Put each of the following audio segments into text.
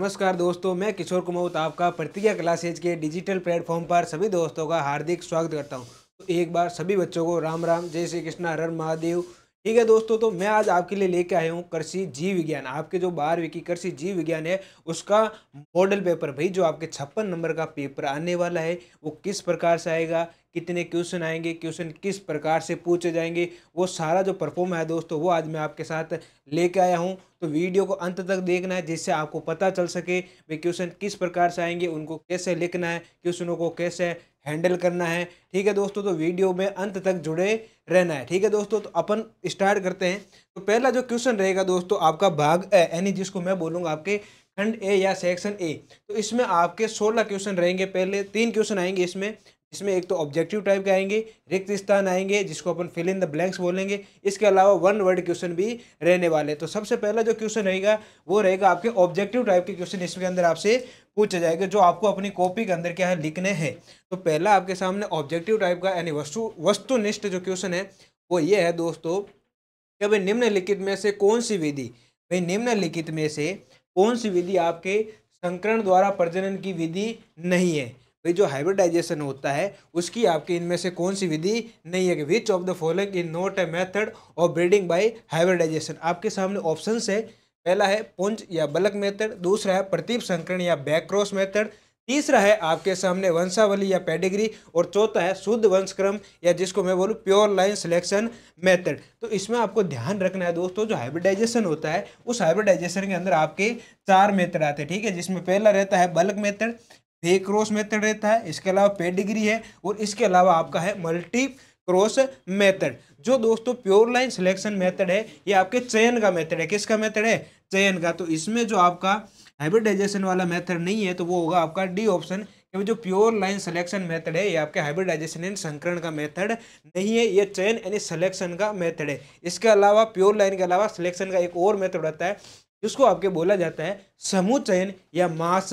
नमस्कार दोस्तों मैं किशोर कुमार आपका प्रतिज्ञा क्लासेज के डिजिटल प्लेटफॉर्म पर सभी दोस्तों का हार्दिक स्वागत करता हूं तो एक बार सभी बच्चों को राम राम जय श्री कृष्णा हर महादेव ठीक है दोस्तों तो मैं आज आपके लिए लेके आया हूँ कृषि जीव विज्ञान आपके जो बारहवीं की कृषि जीव विज्ञान है उसका मॉडल पेपर भाई जो आपके छप्पन नंबर का पेपर आने वाला है वो किस प्रकार से आएगा कितने क्वेश्चन आएंगे क्वेश्चन किस प्रकार से पूछे जाएंगे वो सारा जो परफॉर्म है दोस्तों वो आज मैं आपके साथ लेके आया हूँ तो वीडियो को अंत तक देखना है जिससे आपको पता चल सके वे क्वेश्चन किस प्रकार से आएंगे उनको कैसे लिखना है क्वेश्चनों को कैसे हैंडल करना है ठीक है दोस्तों तो वीडियो में अंत तक जुड़े रहना है ठीक है दोस्तों तो अपन स्टार्ट करते हैं तो पहला जो क्वेश्चन रहेगा दोस्तों आपका भाग ए यानी जिसको मैं बोलूँगा आपके खंड ए या सेक्शन ए तो इसमें आपके सोलह क्वेश्चन रहेंगे पहले तीन क्वेश्चन आएंगे इसमें इसमें एक तो ऑब्जेक्टिव टाइप के आएंगे रिक्त स्थान आएंगे जिसको अपन फिल इन द ब्लैंक्स बोलेंगे इसके अलावा वन वर्ड क्वेश्चन भी रहने वाले तो सबसे पहला जो क्वेश्चन रहेगा वो रहेगा आपके ऑब्जेक्टिव टाइप के क्वेश्चन इसके अंदर आपसे पूछा जाएगा जो आपको अपनी कॉपी के अंदर क्या है लिखने हैं तो पहला आपके सामने ऑब्जेक्टिव टाइप का यानी वस्तु वस्तुनिष्ठ जो क्वेश्चन है वो ये है दोस्तों कि भाई निम्नलिखित में से कौन सी विधि भाई निम्नलिखित में से कौन सी विधि आपके संकरण द्वारा प्रजनन की विधि नहीं है भाई जो हाइब्रिडाइजेशन होता है उसकी आपकी इनमें से कौन सी विधि नहीं है which of the following in not a method of breeding by hybridisation आपके सामने ऑप्शन है पहला है पुंज या बलक मेथड दूसरा है प्रतीप संकरण या क्रॉस मेथड तीसरा है आपके सामने वंशावली या पेडिग्री और चौथा है शुद्ध वंशक्रम या जिसको मैं बोलूँ प्योर लाइन सिलेक्शन मेथड तो इसमें आपको ध्यान रखना है दोस्तों जो हाइब्रिडाइजेशन होता है उस हाइब्रिडाइजेशन के अंदर आपके चार मेथड आते हैं ठीक है जिसमें पहला रहता है बल्क मेथड पे क्रॉस मेथड रहता है इसके अलावा पे डिग्री है और इसके अलावा आपका है मल्टी क्रॉस मेथड जो दोस्तों प्योर लाइन सिलेक्शन मेथड है ये आपके चयन का मेथड है किसका मेथड है चयन का तो इसमें जो आपका हाइब्रिडाइजेशन वाला मेथड नहीं है तो वो होगा आपका डी ऑप्शन क्योंकि जो प्योर लाइन सिलेक्शन मेथड है ये आपके हाइब्रिडाइजेशन एंड संकरण का मेथड नहीं है ये चयन यानी सिलेक्शन का मेथड है इसके अलावा प्योर लाइन के अलावा सिलेक्शन का एक और मेथड होता है जिसको आपके बोला जाता है समूह चयन या मास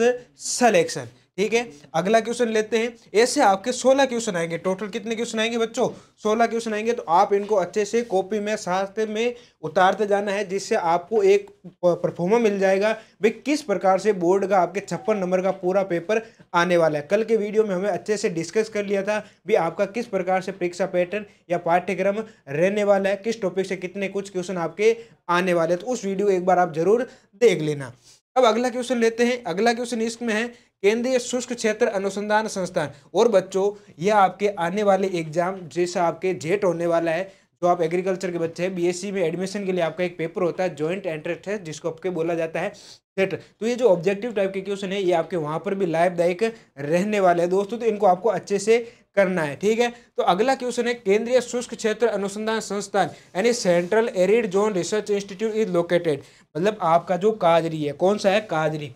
सलेक्शन ठीक है अगला क्वेश्चन लेते हैं ऐसे आपके सोलह क्वेश्चन आएंगे टोटल कितने क्वेश्चन आएंगे बच्चों सोलह क्वेश्चन आएंगे तो आप इनको अच्छे से कॉपी में साथ में उतारते जाना है जिससे आपको एक परफॉर्मा मिल जाएगा भाई किस प्रकार से बोर्ड का आपके छप्पन नंबर का पूरा पेपर आने वाला है कल के वीडियो में हमें अच्छे से डिस्कस कर लिया था भी आपका किस प्रकार से परीक्षा पैटर्न या पाठ्यक्रम रहने वाला है किस टॉपिक से कितने कुछ क्वेश्चन आपके आने वाले तो उस वीडियो एक बार आप जरूर देख लेना अब अगला क्वेश्चन लेते हैं अगला क्वेश्चन इसमें है केंद्रीय शुष्क क्षेत्र अनुसंधान संस्थान और बच्चों यह आपके आने वाले एग्जाम जैसा आपके जेट होने वाला है जो आप एग्रीकल्चर के बच्चे हैं बीएससी में एडमिशन के लिए आपका एक पेपर होता है जॉइंट एंट्रेंस है जिसको आपके बोला जाता है सेट तो ये जो ऑब्जेक्टिव टाइप के क्वेश्चन है ये आपके वहाँ पर भी लाभदायक रहने वाले हैं दोस्तों तो इनको आपको अच्छे से करना है ठीक है तो अगला क्वेश्चन है केंद्रीय शुष्क क्षेत्र अनुसंधान संस्थान यानी central arid zone research institute is located मतलब आपका जो काजरी है कौन सा है काजरी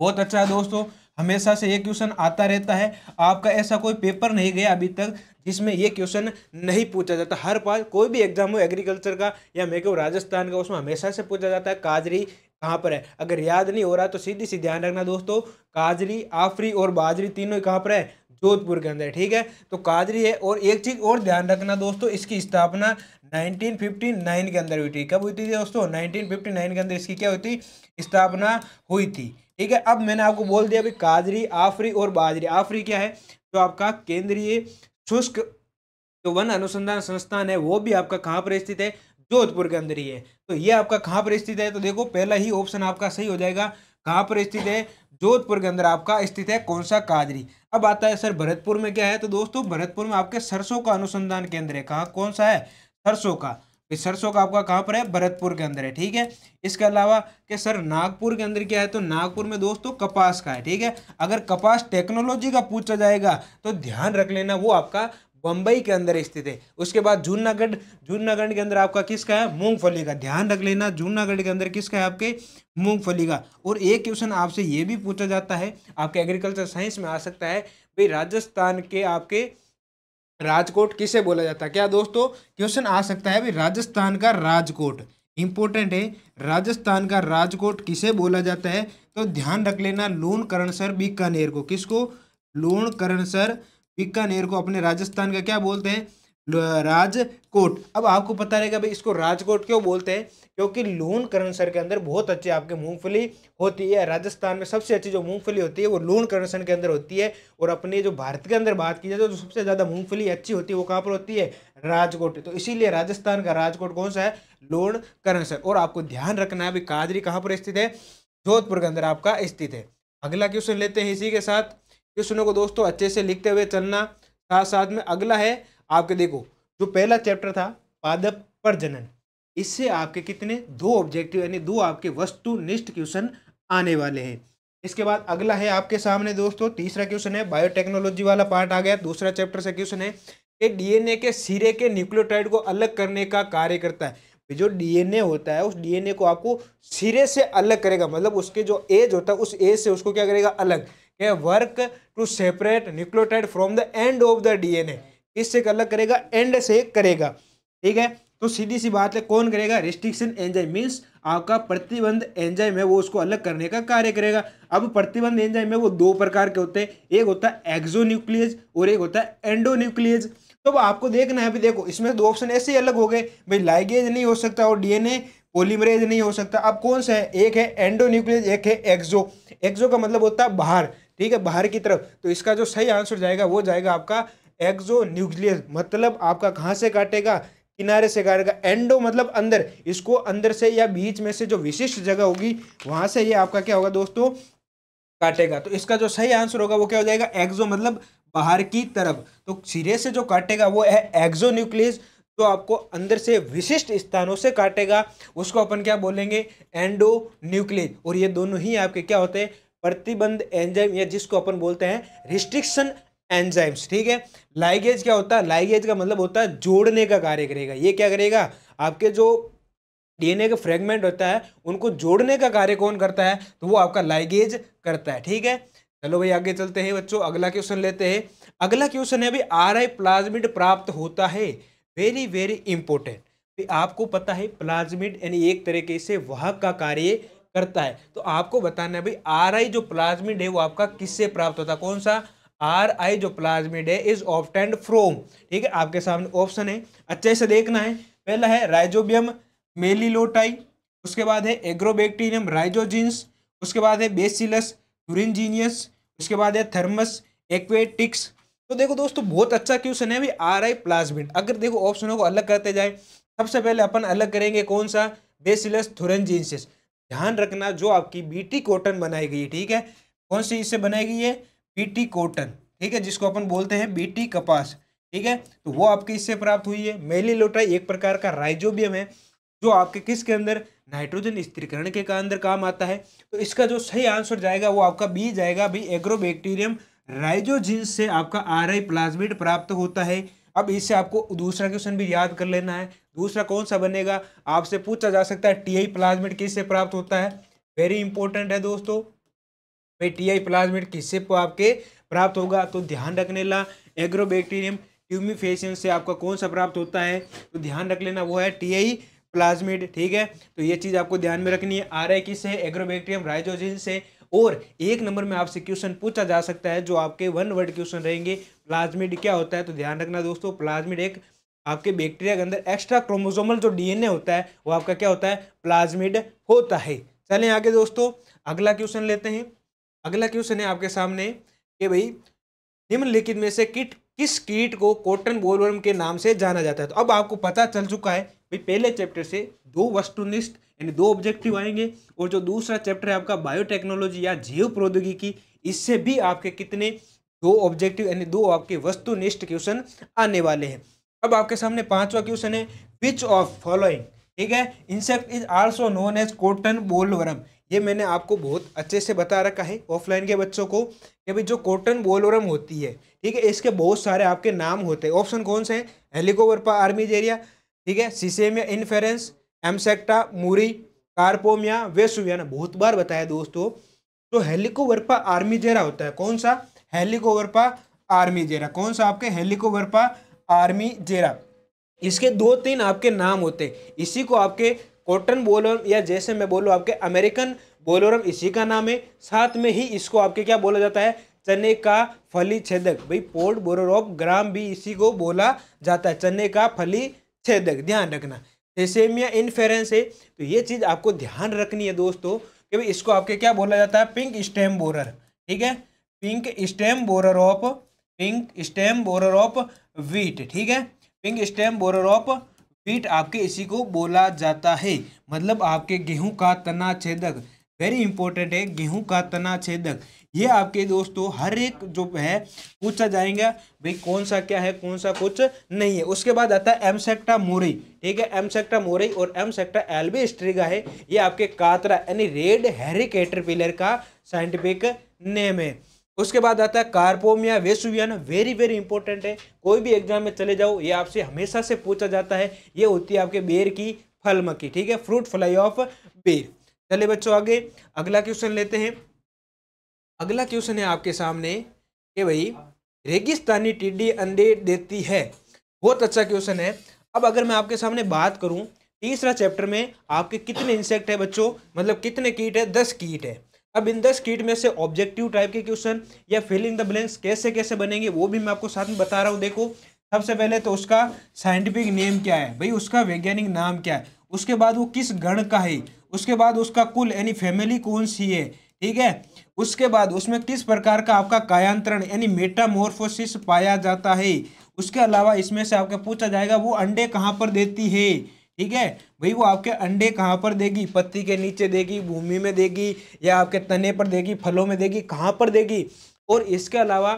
बहुत अच्छा है दोस्तों हमेशा से ये क्वेश्चन आता रहता है आपका ऐसा कोई पेपर नहीं गया अभी तक जिसमें ये क्वेश्चन नहीं पूछा जाता हर बार कोई भी एग्जाम हो एग्रीकल्चर का या मेरे को राजस्थान का उसमें हमेशा से पूछा जाता है काजरी कहाँ पर है अगर याद नहीं हो रहा तो सीधी सी ध्यान रखना दोस्तों काजरी आफरी और बाजरी तीनों ही कहाँ पर है जोधपुर के अंदर ठीक है तो काजरी है और एक चीज़ और ध्यान रखना दोस्तों इसकी स्थापना 1959 के अंदर हुई थी कब हुई थी दोस्तों 1959 के अंदर इसकी क्या हुई थी स्थापना हुई थी ठीक है अब मैंने आपको बोल दिया अभी काजरी आफरी और बाजरी आफरी क्या है जो आपका केंद्रीय शुष्क जो वन अनुसंधान संस्थान है वो भी आपका कहाँ पर स्थित है जोधपुर के अंदर ही है तो ये आपका कहाँ पर स्थित है तो देखो पहला ही ऑप्शन आपका सही हो जाएगा कहाँ पर स्थित है जोधपुर के अंदर आपका स्थित है कौन सा काजरी अब आता है सर भरतपुर में क्या है तो दोस्तों भरतपुर में आपके सरसों का अनुसंधान केंद्र है कहाँ कौन सा है सरसों का सरसों का आपका कहाँ पर है भरतपुर के अंदर है ठीक है इसके अलावा कि सर नागपुर के अंदर क्या है तो नागपुर में दोस्तों कपास का है ठीक है अगर कपास टेक्नोलॉजी का पूछा जाएगा तो ध्यान रख लेना वो आपका बम्बई के अंदर स्थित है उसके बाद जूनागढ़ जूनागढ़ के अंदर आपका किसका है मूंगफली का ध्यान रख लेना जूनागढ़ के अंदर किसका है आपके मूंगफली का और एक क्वेश्चन आपसे ये भी पूछा जाता है आपके एग्रीकल्चर साइंस में आ सकता है भाई राजस्थान के आपके राजकोट किसे बोला जाता है क्या दोस्तों क्वेश्चन आ सकता है राजस्थान का राजकोट इंपॉर्टेंट है राजस्थान का राजकोट किसे बोला जाता है तो ध्यान रख लेना लोन करणसर बीकानेर को किसको लोन करणसर बीकानेर को अपने राजस्थान का क्या बोलते हैं राजकोट अब आपको पता रहेगा भाई इसको राजकोट क्यों बोलते हैं क्योंकि लून करणसर के अंदर बहुत अच्छी आपके मूंगफली होती है राजस्थान में सबसे अच्छी जो मूंगफली होती है वो लून करणसर के अंदर होती है और अपने जो भारत के अंदर बात की जाए तो सबसे ज़्यादा मूंगफली अच्छी होती है वो कहाँ पर होती है राजकोट तो इसीलिए राजस्थान का राजकोट कौन सा है लून करणसर और आपको ध्यान रखना है अभी कादरी कहाँ पर स्थित है जोधपुर के अंदर आपका स्थित है अगला क्वेश्चन लेते हैं इसी के साथ क्वेश्चनों को दोस्तों अच्छे से लिखते हुए चलना साथ साथ में अगला है आपके देखो जो पहला चैप्टर था पादप प्रजनन इससे आपके कितने दो ऑब्जेक्टिव यानी दो आपके वस्तु निष्ठ क्वेश्चन आने वाले हैं इसके बाद अगला है आपके सामने दोस्तों तीसरा क्वेश्चन है बायोटेक्नोलॉजी वाला पार्ट आ गया दूसरा चैप्टर से क्वेश्चन है कि डीएनए के सिरे के न्यूक्लियोटाइड को अलग करने का कार्य करता है जो डीएनए होता है उस डीएनए को आपको सिरे से अलग करेगा मतलब उसके जो एज होता है उस एज से उसको क्या करेगा अलग क्या work to separate nucleotide from the end of the DNA इससे अलग करेगा एंड से करेगा ठीक है तो सीधी सी बात है कौन करेगा रिस्ट्रिक्शन एंजाइम मीन्स आपका प्रतिबंध एंजाइम है वो उसको अलग करने का कार्य करेगा अब प्रतिबंध एंजाइम है वो दो प्रकार के होते हैं एक होता है एक्जोन्यूक्लियज और एक होता है एंडोन्यूक्लियज तो आपको देखना है अभी देखो इसमें दो ऑप्शन ऐसे ही अलग हो गए भाई लाइगेज नहीं हो सकता और डीएनए पोलीमरेज नहीं हो सकता अब कौन सा है एक है एंडोन्यूक्लियज एक है एक्जो एक्जो का मतलब होता है बाहर ठीक है बाहर की तरफ तो इसका जो सही आंसर जाएगा वो जाएगा आपका एक्जो न्यूक्लियस मतलब आपका कहाँ से काटेगा किनारे से गाड़ेगा एंडो मतलब अंदर इसको अंदर से या बीच में से जो विशिष्ट जगह होगी वहां से ये आपका क्या होगा दोस्तों काटेगा तो इसका जो सही आंसर होगा वो क्या हो जाएगा एक्जो मतलब बाहर की तरफ तो सिरे से जो काटेगा वो है एक्जो न्यूक्लियस तो आपको अंदर से विशिष्ट स्थानों से काटेगा उसको अपन क्या बोलेंगे एंडो न्यूक्लियस और ये दोनों ही आपके क्या होते हैं प्रतिबंध एंजाइम या जिसको अपन बोलते हैं रिस्ट्रिक्शन एंजाइम्स ठीक है लाइगेज क्या होता है लाइगेज का मतलब होता है जोड़ने का कार्य करेगा ये क्या करेगा आपके जो डीएनए का फ्रेगमेंट होता है उनको जोड़ने का कार्य कौन करता है तो वो आपका लाइगेज करता है ठीक है चलो भाई आगे चलते हैं बच्चों अगला क्वेश्चन लेते हैं अगला क्वेश्चन है भाई आर आई प्लाज्मिड प्राप्त होता है वेरी वेरी इंपॉर्टेंट आपको पता है प्लाज्मिड यानी एक तरीके से वाहक का कार्य करता है तो आपको बताना है भाई आर आई जो प्लाज्मिड है वो आपका किससे प्राप्त होता है कौन सा आर आई जो प्लाज्मिड है इज ऑप्टेंड फ्रोम ठीक है आपके सामने ऑप्शन है अच्छे से देखना है पहला है राइजोबियम मेलिलोटाई उसके बाद है एग्रोबैक्टीरियम राइजोजिन्स उसके बाद है बेसिलस टूरिनजीनियस उसके बाद है थर्मस एक्वेटिक्स तो देखो दोस्तों बहुत अच्छा क्वेश्चन है भाई आर आई प्लाज्मिड अगर देखो ऑप्शनों को अलग करते जाए सबसे पहले अपन अलग करेंगे कौन सा बेसिलस थुरनजिनसिस ध्यान रखना जो आपकी बीटी कॉटन बनाई गई ठीक है कौन सी इससे बनाई गई है बीटी कॉटन ठीक है जिसको अपन बोलते हैं बीटी कपास ठीक है तो वो आपके इससे प्राप्त हुई है मेली लोटा एक प्रकार का राइजोबियम है जो आपके किसके अंदर नाइट्रोजन स्त्रीकरण के अंदर काम आता है तो इसका जो सही आंसर जाएगा वो आपका बी जाएगा एग्रो एग्रोबैक्टीरियम राइजोजिन से आपका आर आई प्लाज्मिड प्राप्त होता है अब इससे आपको दूसरा क्वेश्चन भी याद कर लेना है दूसरा कौन सा बनेगा आपसे पूछा जा सकता है टी आई प्लाज्मिट किससे प्राप्त होता है वेरी इंपॉर्टेंट है दोस्तों भाई टी आई प्लाज्मेट किससे आपके प्राप्त होगा तो ध्यान रखने ला एग्रोबैक्टीरियम ट्यूमिफेशन से आपका कौन सा प्राप्त होता है तो ध्यान रख लेना वो है टी आई प्लाज्मेट ठीक है तो ये चीज़ आपको ध्यान में रखनी है आर आई है एग्रोबैक्टीरियम राइजोजिन से और एक नंबर में आपसे क्वेश्चन पूछा जा सकता है जो आपके वन वर्ड क्वेश्चन रहेंगे प्लाज्मिड क्या होता है तो ध्यान रखना दोस्तों प्लाज्मिड एक आपके बैक्टीरिया के अंदर एक्स्ट्रा क्रोमोजोमल जो डीएनए होता है वो आपका क्या होता है प्लाज्मिड होता है चलें आगे दोस्तों अगला क्वेश्चन लेते हैं अगला क्वेश्चन है आपके सामने कि भाई निम्नलिखित में से किट किस कीट को कॉटन बोलवर्म के नाम से जाना जाता है तो अब आपको पता चल चुका है भाई पहले चैप्टर से दो वस्तुनिष्ठ यानी दो ऑब्जेक्टिव आएंगे और जो दूसरा चैप्टर है आपका बायोटेक्नोलॉजी या जीव प्रौद्योगिकी इससे भी आपके कितने दो ऑब्जेक्टिव यानी दो आपके वस्तुनिष्ठ क्वेश्चन आने वाले हैं अब आपके सामने पांचवा क्वेश्चन है विच ऑफ फॉलोइंग ठीक है insect is also known as cotton bollworm ये मैंने आपको बहुत अच्छे से बता रखा है ऑफलाइन के बच्चों को कि भाई जो कॉटन बोलोरम होती है ठीक है इसके बहुत सारे आपके नाम होते हैं ऑप्शन कौन से हैं आर्मी जेरिया ठीक है सीसेमिया इनफेरेंस एमसेक्टा मूरी कार्पोमिया वेसुवियाना बहुत बार बताया दोस्तों तो आर्मी जेरा होता है कौन सा हेलीकोवरपा आर्मी जेरा कौन सा आपके आर्मी जेरा इसके दो तीन आपके नाम होते हैं इसी को आपके कॉटन बोलोरम या जैसे मैं बोलूँ आपके अमेरिकन बोलोरम इसी का नाम है साथ में ही इसको आपके क्या बोला जाता है चने का फली छेदक भाई पोर्ट ऑफ ग्राम भी इसी को बोला जाता है चने का फली छेदक ध्यान रखना सेसेमिया इनफेरेंस है तो ये चीज़ आपको ध्यान रखनी है दोस्तों कि भाई इसको आपके क्या बोला जाता है पिंक स्टेम बोरर ठीक है pink stem borer of pink stem borer of wheat ठीक है पिंक स्टेम बोरर ऑफ पीट आपके इसी को बोला जाता है मतलब आपके गेहूं का तना छेदक वेरी इंपॉर्टेंट है गेहूं का तना छेदक ये आपके दोस्तों हर एक जो है पूछा जाएगा भाई कौन सा क्या है कौन सा कुछ नहीं है उसके बाद आता है एम सेक्टा मोरई ठीक है एम सेक्टा मोरई और एम सेक्टा एल्बी स्ट्रीगा है ये आपके कातरा यानी रेड हैरी कैटरपिलर का साइंटिफिक नेम है उसके बाद आता है कार्पोमिया वेसुवियन वेरी वेरी इंपॉर्टेंट है कोई भी एग्जाम में चले जाओ ये आपसे हमेशा से पूछा जाता है ये होती है आपके बेर की फल मक्की ठीक है फ्रूट फ्लाई ऑफ बेर चले बच्चों आगे अगला क्वेश्चन लेते हैं अगला क्वेश्चन है आपके सामने कि भाई रेगिस्तानी टिड्डी अंडे देती है बहुत अच्छा क्वेश्चन है अब अगर मैं आपके सामने बात करूं तीसरा चैप्टर में आपके कितने इंसेक्ट है बच्चों मतलब कितने कीट है दस कीट है अब इन दस कीट में से ऑब्जेक्टिव टाइप के क्वेश्चन या फिलिंग द ब्लैंक्स कैसे कैसे बनेंगे वो भी मैं आपको साथ में बता रहा हूँ देखो सबसे पहले तो उसका साइंटिफिक नेम क्या है भाई उसका वैज्ञानिक नाम क्या है उसके बाद वो किस गण का है उसके बाद उसका कुल यानी फैमिली कौन सी है ठीक है उसके बाद उसमें किस प्रकार का आपका कायांतरण यानी मेटामोर्फोसिस पाया जाता है उसके अलावा इसमें से आपका पूछा जाएगा वो अंडे कहाँ पर देती है ठीक है भाई वो आपके अंडे कहाँ पर देगी पत्ती के नीचे देगी भूमि में देगी या आपके तने पर देगी फलों में देगी कहाँ पर देगी और इसके अलावा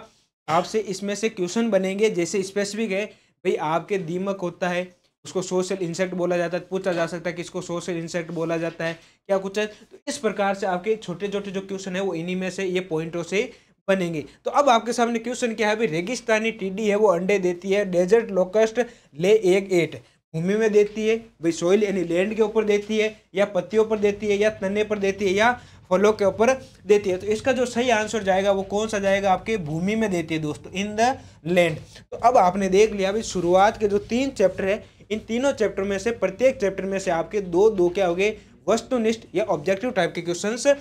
आपसे इसमें से क्वेश्चन बनेंगे जैसे स्पेसिफिक है भाई आपके दीमक होता है उसको सोशल इंसेक्ट बोला जाता है पूछा जा सकता है कि इसको सोशल इंसेक्ट बोला जाता है क्या कुछ है तो इस प्रकार से आपके छोटे छोटे जो क्वेश्चन है वो इन्हीं में से ये पॉइंटों से बनेंगे तो अब आपके सामने क्वेश्चन क्या है भाई रेगिस्तानी टीडी है वो अंडे देती है डेजर्ट लोकस्ट ले एक एट भूमि में देती है भाई सॉइल यानी लैंड के ऊपर देती है या पत्तियों पर देती है या तने पर देती है या फलों के ऊपर देती है तो इसका जो सही आंसर जाएगा वो कौन सा जाएगा आपके भूमि में देती है दोस्तों इन द लैंड तो अब आपने देख लिया भाई शुरुआत के जो तीन चैप्टर है इन तीनों चैप्टर में से प्रत्येक चैप्टर में से आपके दो दो क्या हो गए वस्तुनिष्ठ या ऑब्जेक्टिव टाइप के क्वेश्चन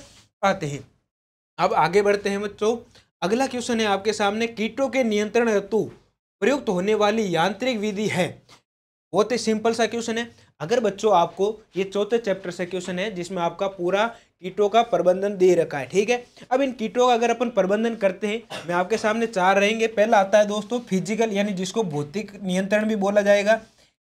आते हैं अब आगे बढ़ते हैं बच्चों अगला क्वेश्चन है आपके सामने कीटों के नियंत्रण हेतु प्रयुक्त होने वाली यांत्रिक विधि है बहुत ही सिंपल सा क्वेश्चन है अगर बच्चों आपको ये चौथे चैप्टर से क्वेश्चन है जिसमें आपका पूरा कीटों का प्रबंधन दे रखा है ठीक है अब इन कीटों का अगर अपन प्रबंधन करते हैं मैं आपके सामने चार रहेंगे पहला आता है दोस्तों फिजिकल यानी जिसको भौतिक नियंत्रण भी बोला जाएगा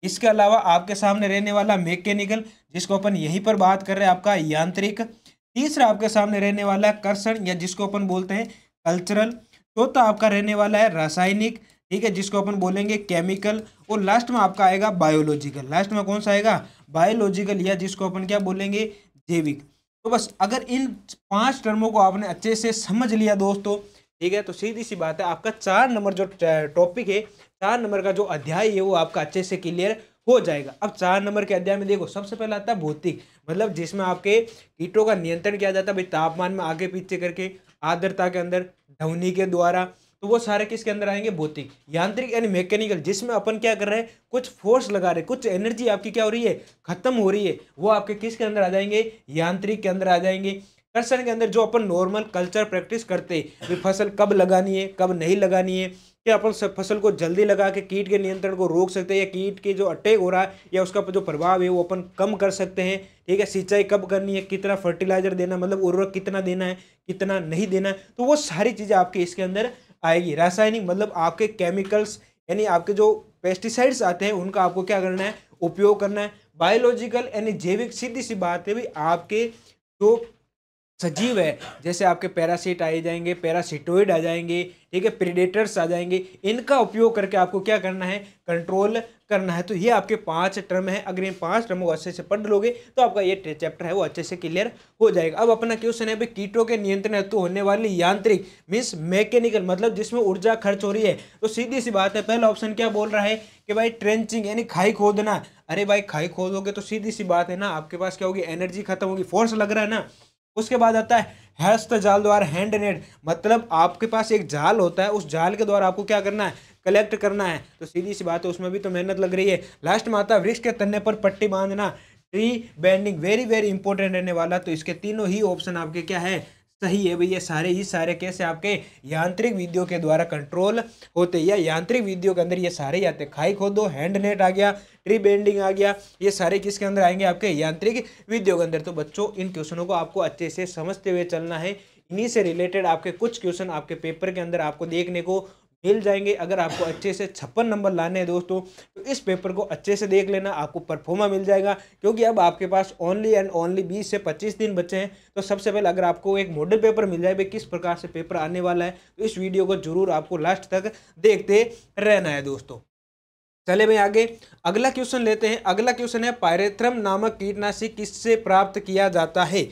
इसके अलावा आपके सामने रहने वाला मैकेनिकल जिसको अपन यहीं पर बात कर रहे हैं आपका यांत्रिक तीसरा आपके सामने रहने वाला है कर्षण या जिसको अपन बोलते हैं कल्चरल चौथा आपका रहने वाला है रासायनिक ठीक है जिसको अपन बोलेंगे केमिकल और लास्ट में आपका आएगा बायोलॉजिकल लास्ट में कौन सा आएगा बायोलॉजिकल या जिसको अपन क्या बोलेंगे जैविक तो बस अगर इन पांच टर्मों को आपने अच्छे से समझ लिया दोस्तों ठीक है तो सीधी सी बात है आपका चार नंबर जो टॉपिक है चार नंबर का जो अध्याय है वो आपका अच्छे से क्लियर हो जाएगा अब चार नंबर के अध्याय में देखो सबसे पहला आता है भौतिक मतलब जिसमें आपके कीटों का नियंत्रण किया जाता है भाई तापमान में आगे पीछे करके आर्द्रता के अंदर ढवनी के द्वारा तो वो सारे किसके अंदर आएंगे भौतिक यांत्रिक यानी मैकेनिकल जिसमें अपन क्या कर रहे हैं कुछ फोर्स लगा रहे कुछ एनर्जी आपकी क्या हो रही है खत्म हो रही है वो आपके किसके अंदर आ जाएंगे यांत्रिक के अंदर आ जाएंगे कर्षण के अंदर जो अपन नॉर्मल कल्चर प्रैक्टिस करते हैं फसल कब लगानी है कब नहीं लगानी है कि अपन सब फसल को जल्दी लगा के कीट के नियंत्रण को रोक सकते हैं या कीट के जो अटैक हो रहा है या उसका जो प्रभाव है वो अपन कम कर सकते हैं ठीक है सिंचाई कब करनी है कितना फर्टिलाइजर देना मतलब उर्वरक कितना देना है कितना नहीं देना है तो वो सारी चीज़ें आपके इसके अंदर आएगी रासायनिक मतलब आपके केमिकल्स यानी आपके जो पेस्टिसाइड्स आते हैं उनका आपको क्या करना है उपयोग करना है बायोलॉजिकल यानी जैविक सीधी सी बात है भाई आपके जो सजीव है जैसे आपके पैरासीट आ जाएंगे पैरासीटोइड आ जाएंगे ठीक है प्रीडेटर्स आ जाएंगे इनका उपयोग करके आपको क्या करना है कंट्रोल करना है तो ये आपके पांच टर्म है अगर इन पांच टर्मों को अच्छे से पढ़ लोगे तो आपका ये चैप्टर है वो अच्छे से क्लियर हो जाएगा अब अपना क्वेश्चन है भाई कीटों के नियंत्रण हेतु होने वाली यांत्रिक मीन्स मैकेनिकल मतलब जिसमें ऊर्जा खर्च हो रही है तो सीधी सी बात है पहला ऑप्शन क्या बोल रहा है कि भाई ट्रेंचिंग यानी खाई खोदना अरे भाई खाई खोदोगे तो सीधी सी बात है ना आपके पास क्या होगी एनर्जी खत्म होगी फोर्स लग रहा है ना उसके बाद आता है हस्त जाल द्वारा हैंड नेट मतलब आपके पास एक जाल होता है उस जाल के द्वारा आपको क्या करना है कलेक्ट करना है तो सीधी सी बात है उसमें भी तो मेहनत लग रही है लास्ट में आता है वृक्ष के तन्ने पर पट्टी बांधना tree banding very very important रहने वाला तो इसके तीनों ही ऑप्शन आपके क्या है सही है भैया सारे ही सारे कैसे आपके यांत्रिक विधियों के द्वारा कंट्रोल होते या यांत्रिक विधियों के अंदर ये सारे ही आते खाई खोदो हैंड नेट आ गया ट्री बेंडिंग आ गया ये सारे किसके अंदर आएंगे आपके यांत्रिक विधियों के अंदर तो बच्चों इन क्वेश्चनों को आपको अच्छे से समझते हुए चलना है इन्हीं से रिलेटेड आपके कुछ क्वेश्चन आपके पेपर के अंदर आपको देखने को मिल जाएंगे अगर आपको अच्छे से छप्पन नंबर लाने हैं दोस्तों तो इस पेपर को अच्छे से देख लेना आपको परफॉर्मा मिल जाएगा क्योंकि अब आपके पास ओनली एंड ओनली बीस से पच्चीस दिन बचे हैं तो सबसे पहले अगर आपको एक मॉडल पेपर मिल जाए किस प्रकार से पेपर आने वाला है तो इस वीडियो को जरूर आपको लास्ट तक देखते रहना है दोस्तों चले भाई आगे अगला क्वेश्चन लेते हैं अगला क्वेश्चन है पायरेथ्रम नामक कीटनाशक किससे प्राप्त किया जाता है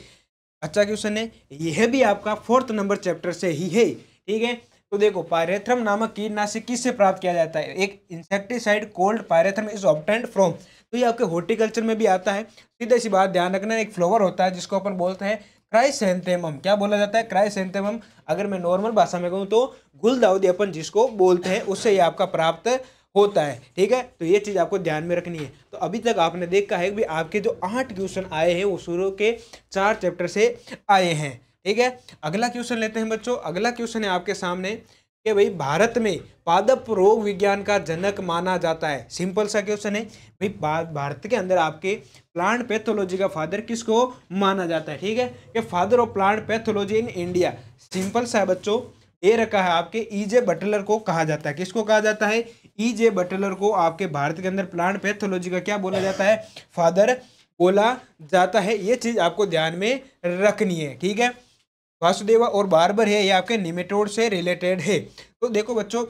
अच्छा क्वेश्चन है यह भी आपका फोर्थ नंबर चैप्टर से ही है ठीक है तो देखो पायरेथ्रम नामक कीटनाशक किससे प्राप्त किया जाता है एक insecticide called pyrethrum is obtained from तो ये आपके हॉर्टिकल्चर में भी आता है सीधा सी बात ध्यान रखना एक फ्लोवर होता है जिसको अपन बोलते हैं क्राइसेंथेमम क्या बोला जाता है क्राइसेंथेमम अगर मैं नॉर्मल भाषा में कहूँ तो गुलदाउदी अपन जिसको बोलते हैं उससे ये आपका प्राप्त होता है ठीक है तो ये चीज़ आपको ध्यान में रखनी है तो अभी तक आपने देखा है कि आपके जो आठ क्वेश्चन आए हैं वो शुरू के चार चैप्टर से आए हैं ठीक है अगला क्वेश्चन लेते हैं बच्चों अगला क्वेश्चन है आपके सामने कि भाई भारत में पादप रोग विज्ञान का जनक माना जाता है सिंपल सा क्वेश्चन है भाई भारत के अंदर आपके प्लांट पैथोलॉजी का फादर किसको माना जाता है ठीक है कि father of plant pathology in India simple सा है बच्चों ये रखा है आपके ई जे बटलर को कहा जाता है किसको कहा जाता है ई जे बटलर को आपके भारत के अंदर प्लांट पैथोलॉजी का क्या बोला जाता है फादर बोला जाता है ये चीज़ आपको ध्यान में रखनी है ठीक है वासुदेवा और बार्बर है ये आपके निमेटोड से रिलेटेड है तो देखो बच्चों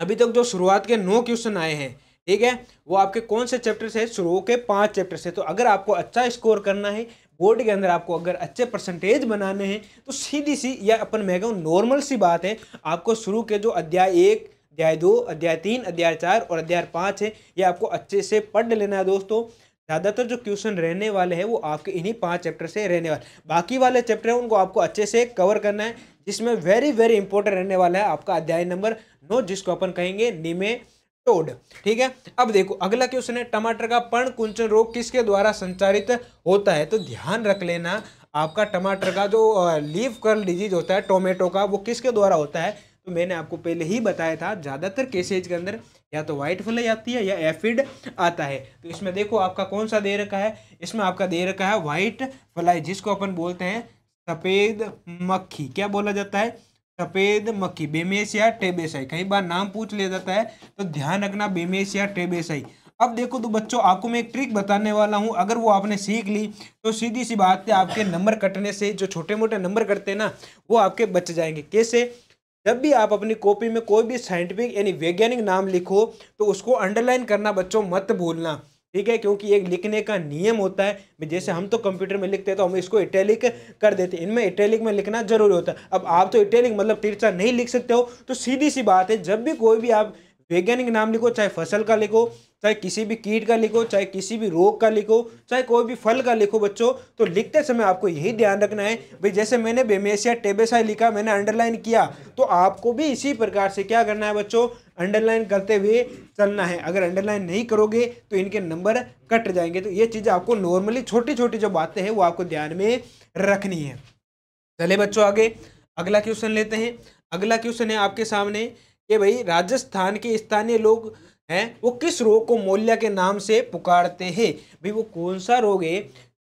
अभी तक जो शुरुआत के नौ क्वेश्चन आए हैं ठीक है वो आपके कौन से चैप्टर से शुरू के पांच चैप्टर से तो अगर आपको अच्छा स्कोर करना है बोर्ड के अंदर आपको अगर अच्छे परसेंटेज बनाने हैं तो सीधी सी या अपन मैं कहूँ नॉर्मल सी बात है आपको शुरू के जो अध्याय एक अध्याय दो अध्याय तीन अध्याय चार और अध्याय पाँच है ये आपको अच्छे से पढ़ लेना है दोस्तों ज़्यादातर जो क्वेश्चन रहने वाले हैं वो आपके इन्हीं पांच चैप्टर से रहने वाले बाकी वाले चैप्टर हैं उनको आपको अच्छे से कवर करना है जिसमें वेरी वेरी इंपॉर्टेंट रहने वाला है आपका अध्याय नंबर नौ जिसको अपन कहेंगे निमे टोड ठीक है अब देखो अगला क्वेश्चन है टमाटर का पर्ण कुंचन रोग किसके द्वारा संचारित होता है तो ध्यान रख लेना आपका टमाटर का जो लीफ कर्ल डिजीज होता है टोमेटो का वो किसके द्वारा होता है तो मैंने आपको पहले ही बताया था ज़्यादातर केसेज के अंदर या तो व्हाइट फ्लाई आती है या एफिड आता है तो इसमें देखो आपका कौन सा दे रखा है इसमें आपका दे रखा है व्हाइट फ्लाई जिसको अपन बोलते हैं सफ़ेद मक्खी क्या बोला जाता है सफ़ेद मक्खी बेमेसिया टेबेसाई कई बार नाम पूछ लिया जाता है तो ध्यान रखना बेमेसिया टेबेसाई अब देखो तो बच्चों आपको मैं एक ट्रिक बताने वाला हूँ अगर वो आपने सीख ली तो सीधी सी बात है आपके नंबर कटने से जो छोटे मोटे नंबर कटते हैं ना वो आपके बच जाएंगे कैसे जब भी आप अपनी कॉपी में कोई भी साइंटिफिक यानी वैज्ञानिक नाम लिखो तो उसको अंडरलाइन करना बच्चों मत भूलना ठीक है क्योंकि एक लिखने का नियम होता है जैसे हम तो कंप्यूटर में लिखते हैं तो हम इसको इटैलिक कर देते हैं इनमें इटैलिक में लिखना जरूरी होता है अब आप तो इटैलिक मतलब तिरछा नहीं लिख सकते हो तो सीधी सी बात है जब भी कोई भी आप वैज्ञानिक नाम लिखो चाहे फसल का लिखो चाहे किसी भी कीट का लिखो चाहे किसी भी रोग का लिखो चाहे कोई भी फल का लिखो बच्चों तो लिखते समय आपको यही ध्यान रखना है भाई जैसे मैंने बेमेसिया टेबेसा लिखा मैंने अंडरलाइन किया तो आपको भी इसी प्रकार से क्या करना है बच्चों अंडरलाइन करते हुए चलना है अगर अंडरलाइन नहीं करोगे तो इनके नंबर कट जाएंगे तो ये चीज़ आपको नॉर्मली छोटी छोटी जो बातें हैं वो आपको ध्यान में रखनी है चले बच्चों आगे अगला क्वेश्चन लेते हैं अगला क्वेश्चन है आपके सामने कि भाई राजस्थान के स्थानीय लोग हैं वो किस रोग को मौल्या के नाम से पुकारते हैं भाई वो कौन सा रोग है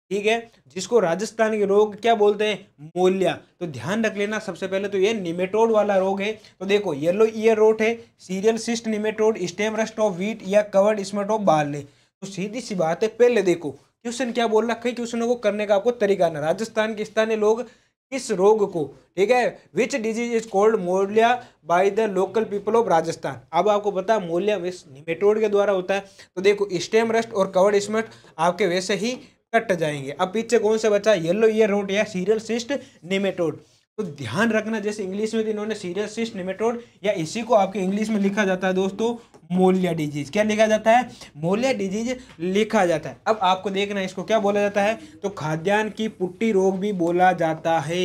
ठीक है जिसको राजस्थान के रोग क्या बोलते हैं मौल्या तो ध्यान रख लेना सबसे पहले तो ये निमेटोड वाला रोग है तो देखो येलो ईयर रोट है cereal cyst nematode stem rust of wheat या कवर्ड स्मेट ऑफ बाल तो सीधी सी बात है पहले देखो क्वेश्चन क्या बोल रखा है क्वेश्चन को करने का आपको तरीका ना राजस्थान के स्थानीय लोग किस रोग को ठीक है विच डिजीज इज कोल्ड मोलिया by the local people of Rajasthan अब आपको पता मोलिया विष निमेटोड के द्वारा होता है तो देखो स्टेम रस्ट और कवर्ड स्मट आपके वैसे ही कट जाएंगे अब पीछे कौन सा बचा येलो ईयर रोट या सीरियल सिस्ट निमेटोड तो ध्यान रखना जैसे इंग्लिश में तो इन्होंने सीरियस सिस्ट निमेटोड या इसी को आपके इंग्लिश में लिखा जाता है दोस्तों मोलिया डिजीज क्या लिखा जाता है मोलिया डिजीज लिखा जाता है अब आपको देखना है इसको क्या बोला जाता है तो खाद्यान्न की पुट्टी रोग भी बोला जाता है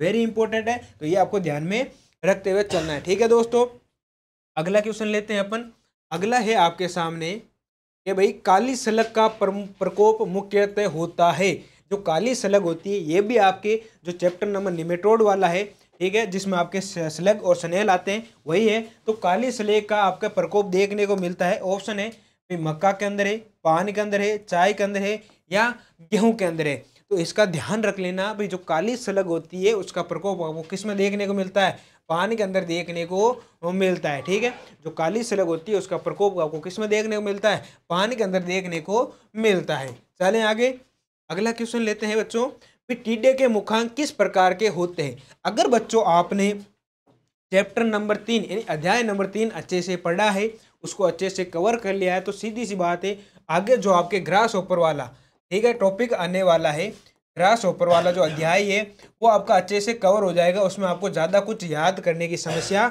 वेरी इंपॉर्टेंट है तो ये आपको ध्यान में रखते हुए चलना है ठीक है दोस्तों अगला क्वेश्चन लेते हैं अपन अगला है आपके सामने कि भाई काली सलक का प्रकोप मुख्यतः होता है जो काली स्लग होती है ये भी आपके जो चैप्टर नंबर निमेटोड वाला है ठीक है जिसमें आपके स्लग और स्नेल आते हैं वही है तो काली स्लेग का आपका प्रकोप देखने को मिलता है ऑप्शन है मक्का के अंदर है पान के अंदर है चाय के अंदर है या गेहूं के अंदर है तो इसका ध्यान रख लेना भाई जो काली स्लग होती है उसका प्रकोप आपको किस में देखने को मिलता है पानी के अंदर देखने को मिलता है ठीक है जो काली स्लग होती है उसका प्रकोप आपको किस में देखने को मिलता है पानी के अंदर देखने को मिलता है चलें आगे अगला क्वेश्चन लेते हैं बच्चों टीडे के मुखांक किस प्रकार के होते हैं अगर बच्चों आपने चैप्टर नंबर तीन यानी अध्याय नंबर तीन अच्छे से पढ़ा है उसको अच्छे से कवर कर लिया है तो सीधी सी बात है आगे जो आपके ग्रास ऊपर वाला ठीक है टॉपिक आने वाला है ग्रास ऊपर वाला जो अध्याय है वो आपका अच्छे से कवर हो जाएगा उसमें आपको ज़्यादा कुछ याद करने की समस्या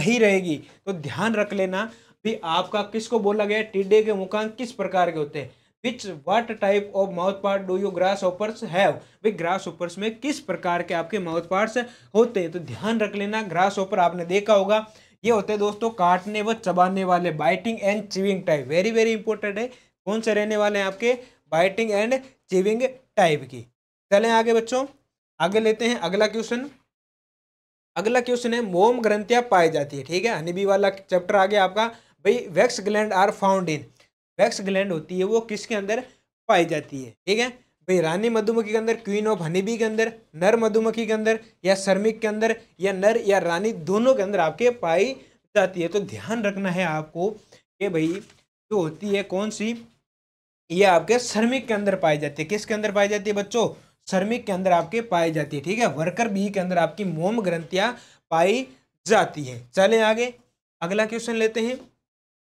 नहीं रहेगी तो ध्यान रख लेना भी आपका किसको बोला गया टिड्डे के मुकाम किस प्रकार के होते हैं which what type of mouth part do you grasshoppers have भाई ग्रास ऑपर्स में किस प्रकार के आपके माउथ पार्ट्स होते हैं तो ध्यान रख लेना ग्रास ऑपर आपने देखा होगा ये होते हैं दोस्तों काटने व चबाने वाले biting and chewing type very very important है कौन से रहने वाले हैं आपके बाइटिंग एंड चिविंग टाइप की चलें आगे बच्चों आगे लेते हैं अगला क्वेश्चन अगला क्वेश्चन है मोम ग्रंथियां पाई जाती है ठीक है हनीबी वाला चैप्टर आ गया आपका भाई wax gland are found in wax gland होती है वो किसके अंदर पाई जाती है ठीक है भाई रानी मधुमक्खी के अंदर क्वीन ऑफ हनीबी के अंदर नर मधुमक्खी के अंदर या श्रमिक के अंदर या नर या रानी दोनों के अंदर आपके पाई जाती है तो ध्यान रखना है आपको कि भाई जो होती है कौन सी ये आपके श्रमिक के अंदर पाई जाती है किसके अंदर पाई जाती है बच्चों श्रमिक के अंदर आपके पाई जाती है ठीक है वर्कर बी के अंदर आपकी मोम ग्रंथियाँ पाई जाती है चले आगे अगला क्वेश्चन लेते हैं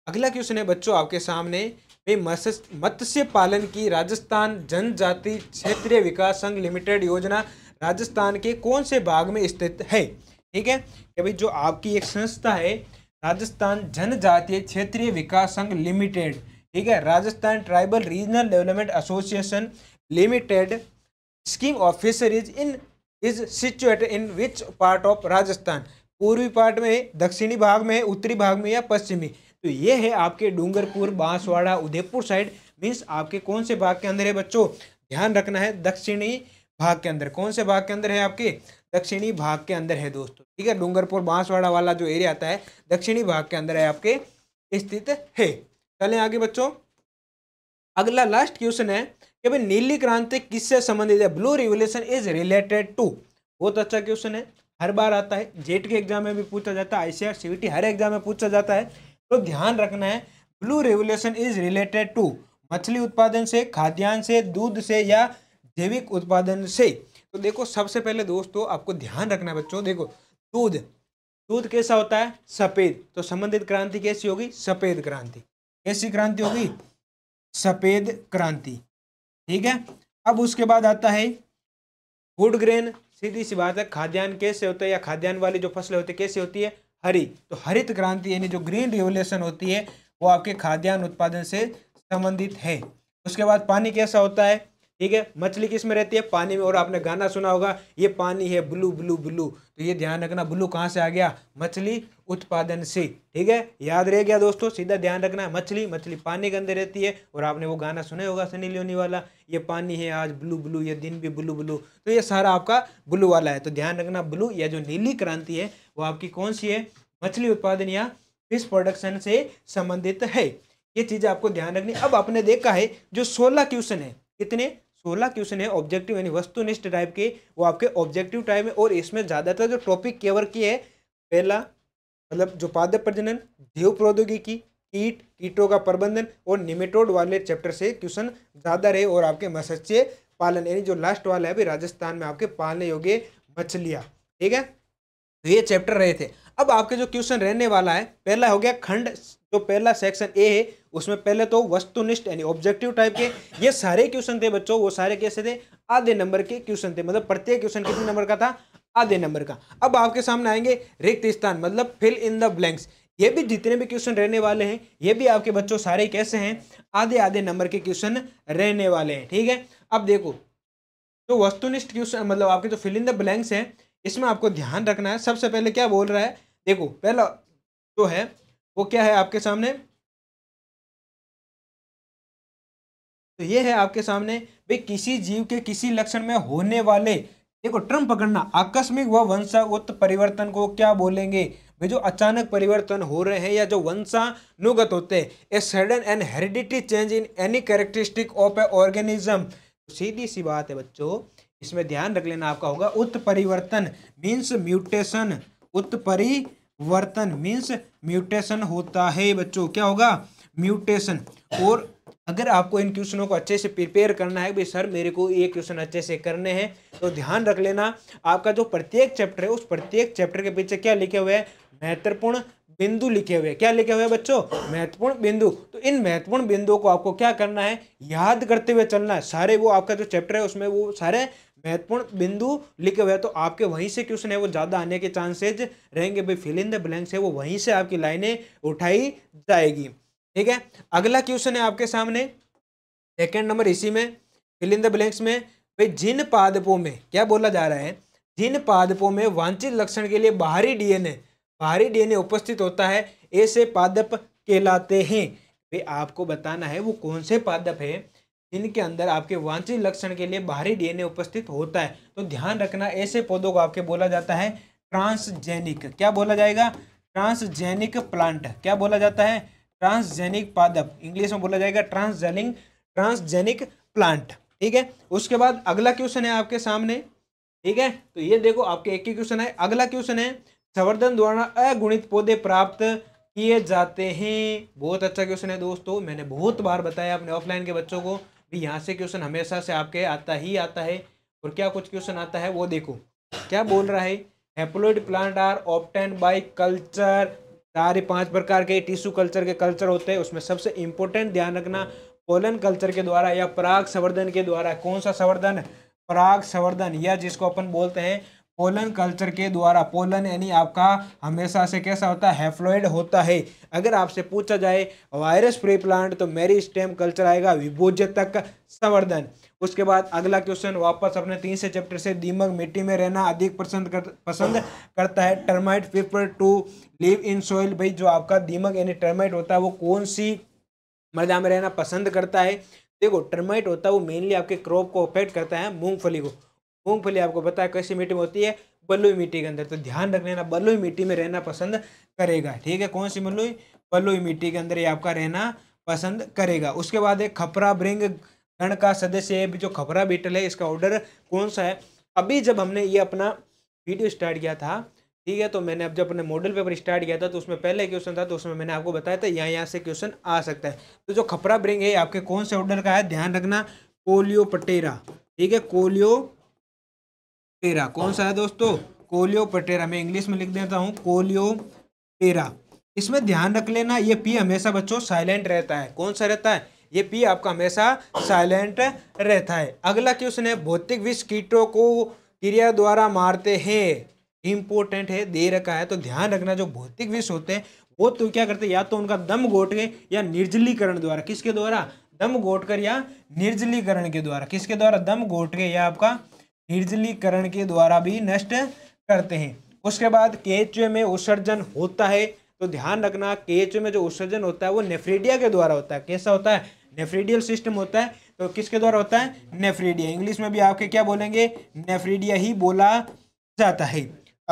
अगला क्वेश्चन है बच्चों आपके सामने वे मत्स्य पालन की राजस्थान जनजाति क्षेत्रीय विकास संघ लिमिटेड योजना राजस्थान के कौन से भाग में स्थित है ठीक है कि भाई जो आपकी एक संस्था है राजस्थान जनजातीय क्षेत्रीय विकास संघ लिमिटेड ठीक है Rajasthan tribal regional development association limited scheme of fisheries in is situated in which part of Rajasthan पूर्वी पार्ट में दक्षिणी भाग में उत्तरी भाग में या पश्चिमी तो ये है आपके डूंगरपुर बांसवाड़ा उदयपुर साइड मीन्स आपके कौन से भाग के अंदर है बच्चों ध्यान रखना है दक्षिणी भाग के अंदर कौन से भाग के अंदर है आपके दक्षिणी भाग के अंदर है दोस्तों ठीक है डूंगरपुर बांसवाड़ा वाला जो एरिया आता है दक्षिणी भाग के अंदर है आपके स्थित है चले आगे बच्चों अगला लास्ट क्वेश्चन है कि भाई नीली क्रांति किससे संबंधित है blue revolution is related to बहुत अच्छा क्वेश्चन है हर बार आता है जेट के एग्जाम में भी पूछा जाता है आईसीआर सीवीटी हर एग्जाम में पूछा जाता है तो ध्यान रखना है blue revolution is related to मछली उत्पादन से खाद्यान्न से दूध से या जैविक उत्पादन से तो देखो सबसे पहले दोस्तों आपको ध्यान रखना है बच्चों देखो दूध दूध कैसा होता है सफ़ेद तो संबंधित क्रांति कैसी होगी सफ़ेद क्रांति कैसी क्रांति होगी सफ़ेद क्रांति ठीक है अब उसके बाद आता है फूड ग्रेन सीधी सी बात है खाद्यान्न कैसे होता है या खाद्यान्न वाली जो फसलें होती है कैसे होती है हरी तो हरित क्रांति यानी जो ग्रीन रिवोल्यूशन होती है वो आपके खाद्यान्न उत्पादन से संबंधित है उसके बाद पानी कैसा होता है ठीक है मछली किस में रहती है पानी में और आपने गाना सुना होगा ये पानी है ब्लू ब्लू ब्लू तो ये ध्यान रखना ब्लू कहाँ से आ गया मछली उत्पादन से ठीक है याद रह गया दोस्तों सीधा ध्यान रखना मछली मछली पानी के अंदर रहती है और आपने वो गाना सुना होगा सनी लियोनी वाला ये पानी है आज ब्लू ब्लू ये दिन भी ब्लू ब्लू तो ये सारा आपका ब्लू वाला है तो ध्यान रखना ब्लू या जो नीली क्रांति है वो आपकी कौन सी है मछली उत्पादन या फिश प्रोडक्शन से संबंधित है ये चीज आपको ध्यान रखनी अब आपने देखा है जो सोलह क्वेश्चन है कितने सोलह क्वेश्चन है ऑब्जेक्टिव यानी वस्तुनिष्ठ टाइप के वो आपके ऑब्जेक्टिव टाइप है और इसमें ज़्यादातर जो टॉपिक केवर किए हैं पहला मतलब जो पादप प्रजनन जीव प्रौद्योगिकी कीट कीटों का प्रबंधन और निमेटोड वाले चैप्टर से क्वेश्चन ज़्यादा रहे और आपके मत्स्य पालन यानी जो लास्ट वाला है अभी राजस्थान में आपके पालने योग्य मछलियाँ ठीक है तो ये चैप्टर रहे थे अब आपके जो क्वेश्चन रहने वाला है पहला हो गया खंड जो पहला सेक्शन ए है उसमें पहले तो वस्तुनिष्ठ यानी ऑब्जेक्टिव टाइप के ये सारे क्वेश्चन थे बच्चों वो सारे कैसे थे आधे नंबर के क्वेश्चन थे मतलब प्रत्येक क्वेश्चन कितने नंबर का था आधे नंबर का अब आपके सामने आएंगे रिक्त स्थान मतलब फिल इन द ब्लैंक्स ये भी जितने भी क्वेश्चन रहने वाले हैं ये भी आपके बच्चों सारे कैसे हैं आधे आधे नंबर के क्वेश्चन रहने वाले हैं ठीक है अब देखो जो वस्तुनिष्ठ क्वेश्चन मतलब आपके जो फिल इन द ब्लैंक्स हैं इसमें आपको ध्यान रखना है सबसे पहले क्या बोल रहा है देखो पहला जो है वो क्या है आपके सामने तो ये है आपके सामने भाई किसी जीव के किसी लक्षण में होने वाले देखो ट्रम पकड़ना आकस्मिक व वंशागत परिवर्तन को क्या बोलेंगे भाई जो अचानक परिवर्तन हो रहे हैं या जो वंशानुगत होते हैं a sudden and heredity change in any characteristic of a organism सीधी सी बात है बच्चों इसमें ध्यान रख लेना आपका होगा उत्परिवर्तन मीन्स म्यूटेशन उत्परिवर्तन मीन्स म्यूटेशन होता है बच्चों क्या होगा म्यूटेशन और अगर आपको इन क्वेश्चनों को अच्छे से प्रिपेयर करना है भाई सर मेरे को ये क्वेश्चन अच्छे से करने हैं तो ध्यान रख लेना आपका जो प्रत्येक चैप्टर है उस प्रत्येक चैप्टर के पीछे क्या लिखे हुए हैं महत्वपूर्ण बिंदु लिखे हुए क्या लिखे हुए बच्चों महत्वपूर्ण बिंदु तो इन महत्वपूर्ण बिंदुओं को आपको क्या करना है याद करते हुए चलना है सारे वो आपका जो चैप्टर है उसमें वो सारे महत्वपूर्ण बिंदु लिखे हुए तो आपके वहीं से क्वेश्चन है वो ज़्यादा आने के चांसेज रहेंगे भाई फिल इन द ब्लैंक्स है वो वहीं से आपकी लाइनें उठाई जाएगी ठीक है अगला क्वेश्चन है आपके सामने सेकेंड नंबर इसी में फिल इन द ब्लैंक्स में भाई जिन पादपों में क्या बोला जा रहा है जिन पादपों में वांछित लक्षण के लिए बाहरी डीएनए बाहरी डीएनए उपस्थित होता है ऐसे पादप कहलाते हैं भाई आपको बताना है वो कौन से पादप है इनके अंदर आपके वांछित लक्षण के लिए बाहरी डीएनए उपस्थित होता है तो ध्यान रखना ऐसे पौधों को आपके बोला जाता है ट्रांसजेनिक क्या बोला जाएगा ट्रांसजेनिक प्लांट क्या बोला जाता है ट्रांसजेनिक पादप इंग्लिश में बोला जाएगा ट्रांसजेनिक ट्रांसजेनिक प्लांट ठीक है उसके बाद अगला क्वेश्चन है आपके सामने ठीक है तो ये देखो आपके एक ही क्वेश्चन है अगला क्वेश्चन है संवर्धन द्वारा अगुणित पौधे प्राप्त किए जाते हैं बहुत अच्छा क्वेश्चन है दोस्तों मैंने बहुत बार बताया अपने ऑफलाइन के बच्चों को भी यहाँ से क्वेश्चन हमेशा से आपके आता ही आता है और क्या कुछ क्वेश्चन आता है वो देखो क्या बोल रहा है haploid plant are obtain by culture सारे पांच प्रकार के टिश्यू कल्चर के कल्चर होते हैं उसमें सबसे इम्पोर्टेंट ध्यान रखना पोलन कल्चर के द्वारा या पराग संवर्धन के द्वारा कौन सा संवर्धन पराग संवर्धन या जिसको अपन बोलते हैं पोलन कल्चर के द्वारा पोलन यानी आपका हमेशा से कैसा होता है हेफ्लॉइड होता है अगर आपसे पूछा जाए वायरस फ्री प्लांट तो मेरी स्टेम कल्चर आएगा विभोज्य तक संवर्धन उसके बाद अगला क्वेश्चन वापस अपने तीन से चैप्टर से दीमक मिट्टी में रहना अधिक पसंद कर पसंद करता है termite people to live in soil भाई जो आपका दीमक यानी टर्माइट होता है वो कौन सी मृदा में रहना पसंद करता है देखो टर्माइट होता है वो मेनली आपके क्रॉप को अफेक्ट करता है मूंगफली को मूंगफली आपको बताया कैसी मिट्टी में होती है बलुई मिट्टी के अंदर तो ध्यान रख लेना बलुई मिट्टी में रहना पसंद करेगा ठीक है कौन सी बलुई बलुई मिट्टी के अंदर ये आपका रहना पसंद करेगा उसके बाद एक खपरा ब्रिंग गण का सदस्य है जो खपरा बीटल है इसका ऑर्डर कौन सा है अभी जब हमने ये अपना वीडियो स्टार्ट किया था ठीक है तो मैंने अब जब अपने मॉडल पेपर स्टार्ट किया था तो उसमें पहले क्वेश्चन था तो उसमें मैंने आपको बताया था यहाँ यहाँ से क्वेश्चन आ सकता है तो जो खपरा ब्रिंग है आपके कौन से ऑर्डर का है ध्यान रखना कोलियो पटेरा ठीक है कोलियो पेरा कौन सा है दोस्तों कोलियो पटेरा मैं इंग्लिश में लिख देता हूँ कोलियो पेरा इसमें ध्यान रख लेना ये पी हमेशा बच्चों साइलेंट रहता है कौन सा रहता है ये पी आपका हमेशा साइलेंट रहता है अगला क्वेश्चन है भौतिक विष कीटों को क्रिया द्वारा मारते हैं इम्पोर्टेंट है दे रखा है तो ध्यान रखना जो भौतिक विष होते हैं वो तो क्या करते या तो उनका दम घोट के या निर्जलीकरण द्वारा किसके द्वारा दम घोट कर या निर्जलीकरण के द्वारा किसके द्वारा दम घोट के या आपका निर्जलीकरण के द्वारा भी नष्ट करते हैं उसके बाद केचुए में उत्सर्जन होता है तो ध्यान रखना केचुए में जो उत्सर्जन होता है वो नेफ्रीडिया के द्वारा होता है कैसा होता है नेफ्रीडियल सिस्टम होता है तो किसके द्वारा होता है नेफ्रीडिया इंग्लिश में भी आपके क्या बोलेंगे नेफ्रीडिया ही बोला जाता है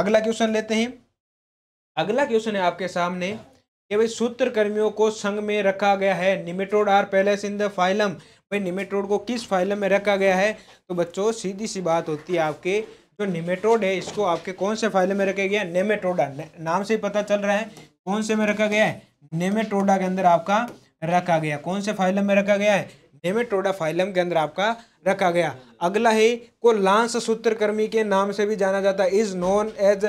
अगला क्वेश्चन लेते हैं अगला क्वेश्चन है आपके सामने कि भाई सूत्र कर्मियों को संघ में रखा गया है nematode are placed in the phylum भाई निमेटोड को किस फाइल में रखा गया है तो बच्चों सीधी सी बात होती है आपके जो निमेटोड है इसको आपके कौन से फाइल में रखा गया है नेमेटोडा नाम से ही पता चल रहा है कौन से में रखा गया है नेमेटोडा के अंदर आपका रखा गया कौन से फाइलम में रखा गया है नेमेटोडा फाइलम के अंदर आपका रखा गया अगला है को लांस सूत्रकर्मी के नाम से भी जाना जाता है is known as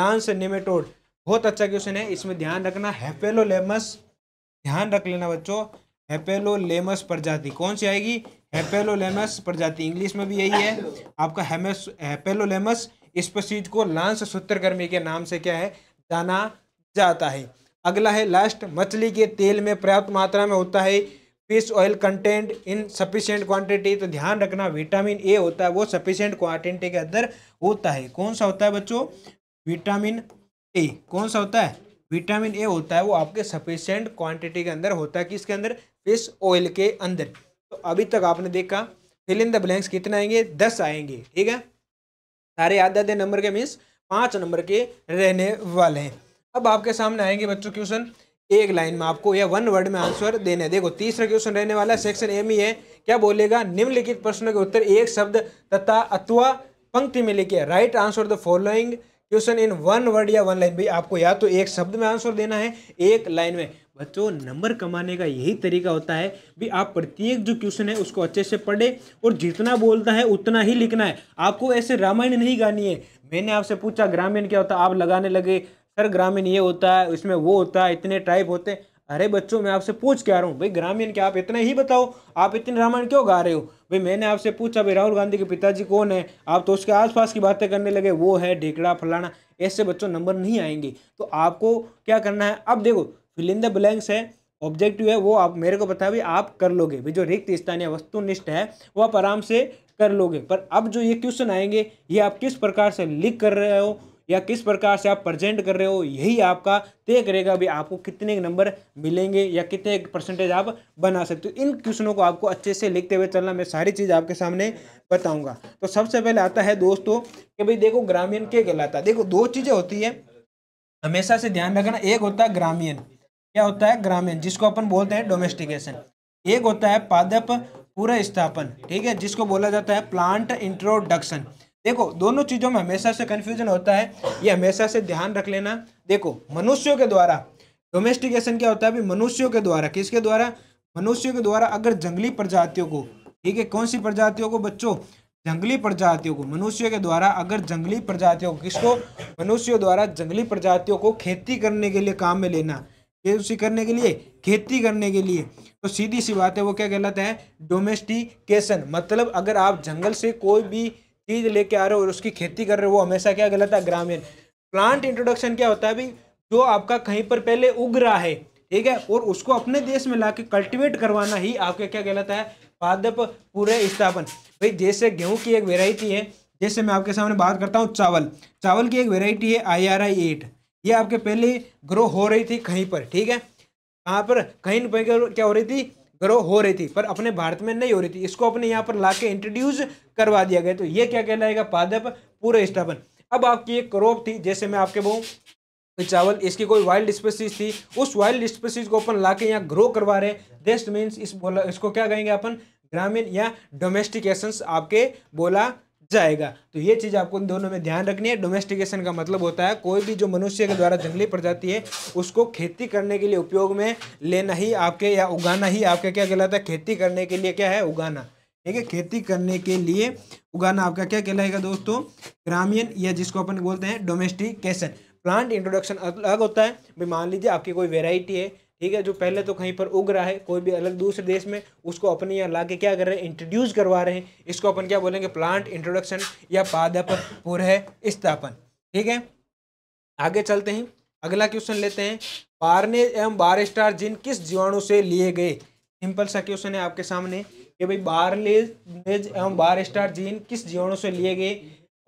lance nematode बहुत अच्छा क्वेश्चन है इसमें ध्यान रखना हैपेलोलेमस ध्यान रख लेना बच्चों हैपेलोलेमस प्रजाति कौन सी आएगी हैपेलोलेमस प्रजाति इंग्लिश में भी यही है आपका हैपेलोलेमस इस स्पसीज को लांस सूत्रकर्मी के नाम से क्या है जाना जाता है अगला है लास्ट मछली के तेल में पर्याप्त मात्रा में होता है fish oil content in sufficient quantity तो ध्यान रखना विटामिन ए होता है वो सफिशियंट क्वांटिटी के अंदर होता है कौन सा होता है बच्चों विटामिन ए कौन सा होता है विटामिन ए होता है वो आपके सफिशेंट क्वांटिटी के अंदर होता है किसके अंदर फिश ऑयल के अंदर तो अभी तक आपने देखा फिल इन द ब्लैंक्स कितने आएंगे दस आएंगे ठीक है सारे याद आते नंबर के मीन्स पाँच नंबर के रहने वाले हैं अब आपके सामने आएंगे बच्चों क्वेश्चन एक लाइन में आपको या वन वर्ड में आंसर देना है देखो तीसरा क्वेश्चन रहने वाला सेक्शन ए में है क्या बोलेगा निम्नलिखित प्रश्नों के उत्तर एक शब्द तथा अथवा पंक्ति में लिखे right answer the following question in one word या वन लाइन भाई आपको या तो एक शब्द में आंसर देना है एक लाइन में बच्चों नंबर कमाने का यही तरीका होता है भी आप प्रत्येक जो क्वेश्चन है उसको अच्छे से पढ़े और जितना बोलता है उतना ही लिखना है आपको ऐसे रामायण नहीं गानी है मैंने आपसे पूछा ग्रामीण क्या होता है आप लगाने लगे सर ग्रामीण ये होता है इसमें वो होता है इतने टाइप होते हैं अरे बच्चों मैं आपसे पूछ क्या आ रहा हूँ भाई ग्रामीण के आप इतना ही बताओ आप इतने रामायण क्यों गा रहे हो भाई मैंने आपसे पूछा भाई राहुल गांधी के पिताजी कौन है आप तो उसके आसपास की बातें करने लगे वो है ढेकड़ा फलाना ऐसे बच्चों नंबर नहीं आएंगे तो आपको क्या करना है अब देखो फिलिंद द ब्लैंक्स है ऑब्जेक्टिव है वो आप मेरे को पता है भाई आप कर लोगे भाई जो रिक्त स्थानीय वस्तुनिष्ठ है वो आप आराम से कर लोगे पर अब जो ये क्वेश्चन आएंगे ये आप किस प्रकार से लिख कर रहे हो या किस प्रकार से आप प्रेजेंट कर रहे हो यही आपका तय करेगा भी आपको कितने नंबर मिलेंगे या कितने परसेंटेज आप बना सकते हो इन क्वेश्चनों को आपको अच्छे से लिखते हुए चलना मैं सारी चीज़ आपके सामने बताऊंगा तो सबसे पहले आता है दोस्तों कि भाई देखो ग्रामीण क्या कहलाता है देखो दो चीज़ें होती है हमेशा से ध्यान रखना एक होता है ग्रामीण क्या होता है ग्रामीण जिसको अपन बोलते हैं डोमेस्टिकेशन एक होता है पादप पूरा स्थापन ठीक है जिसको बोला जाता है प्लांट इंट्रोडक्शन देखो दोनों चीज़ों में हमेशा से कन्फ्यूजन होता है ये हमेशा से ध्यान रख लेना देखो मनुष्यों के द्वारा डोमेस्टिकेशन क्या होता है अभी मनुष्यों के द्वारा किसके द्वारा मनुष्यों के द्वारा अगर जंगली प्रजातियों को ठीक है कौन सी प्रजातियों को बच्चों जंगली प्रजातियों को मनुष्यों के द्वारा अगर जंगली प्रजातियों को किसको मनुष्यों द्वारा जंगली प्रजातियों को खेती करने के लिए काम में लेना उसी करने के लिए खेती करने के लिए तो सीधी सी बात है वो क्या कहलाता है डोमेस्टिकेशन मतलब अगर आप जंगल से कोई भी चीज़ लेके आ रहे हो और उसकी खेती कर रहे हो वो हमेशा क्या गलत है ग्रामीण प्लांट इंट्रोडक्शन क्या होता है भाई जो आपका कहीं पर पहले उग रहा है ठीक है और उसको अपने देश में ला के कल्टिवेट करवाना ही आपके क्या कहलाता है पादप पूरे स्थापन भाई जैसे गेहूँ की एक वेराइटी है जैसे मैं आपके सामने बात करता हूँ चावल चावल की एक वेराइटी है आई आर आई एट ये आपके पहले ग्रो हो रही थी कहीं पर ठीक है कहाँ पर कहीं पर क्या हो रही थी ग्रो हो रही थी पर अपने भारत में नहीं हो रही थी इसको अपने यहाँ पर ला के इंट्रोड्यूस करवा दिया गया तो ये क्या कहलाएगा पादप पूरे स्थापन अब आपकी एक क्रॉप थी जैसे मैं आपके बोलूँ चावल इसकी कोई वाइल्ड स्पेसीज थी उस वाइल्ड स्पेसीज को अपन ला के यहाँ ग्रो करवा रहे हैं दिस मीन्स इस बोला इसको क्या कहेंगे अपन ग्रामीण या डोमेस्टिकेशन आपके बोला जाएगा तो ये चीज़ आपको इन दोनों में ध्यान रखनी है डोमेस्टिकेशन का मतलब होता है कोई भी जो मनुष्य के द्वारा जंगली प्रजाति है उसको खेती करने के लिए उपयोग में लेना ही आपके या उगाना ही आपका क्या कहलाता है खेती करने के लिए क्या है उगाना ठीक है खेती करने के लिए उगाना आपका क्या कहलाएगा दोस्तों ग्रामीण या जिसको अपन बोलते हैं डोमेस्टिकेशन प्लांट इंट्रोडक्शन अलग होता है भाई मान लीजिए आपकी कोई वेराइटी है ठीक है जो पहले तो कहीं पर उग रहा है कोई भी अलग दूसरे देश में उसको अपने यहाँ ला के क्या कर रहे हैं इंट्रोड्यूस करवा रहे हैं इसको अपन क्या बोलेंगे प्लांट इंट्रोडक्शन या पादप पुरह स्थापन ठीक है आगे चलते हैं अगला क्वेश्चन लेते हैं पारने एवं बारस्टार जिन किस जीवाणु से लिए गए सिंपल सा क्वेश्चन है आपके सामने कि भाई बारनेज एवं बारस्टार जीन किस जीवाणु से लिए गए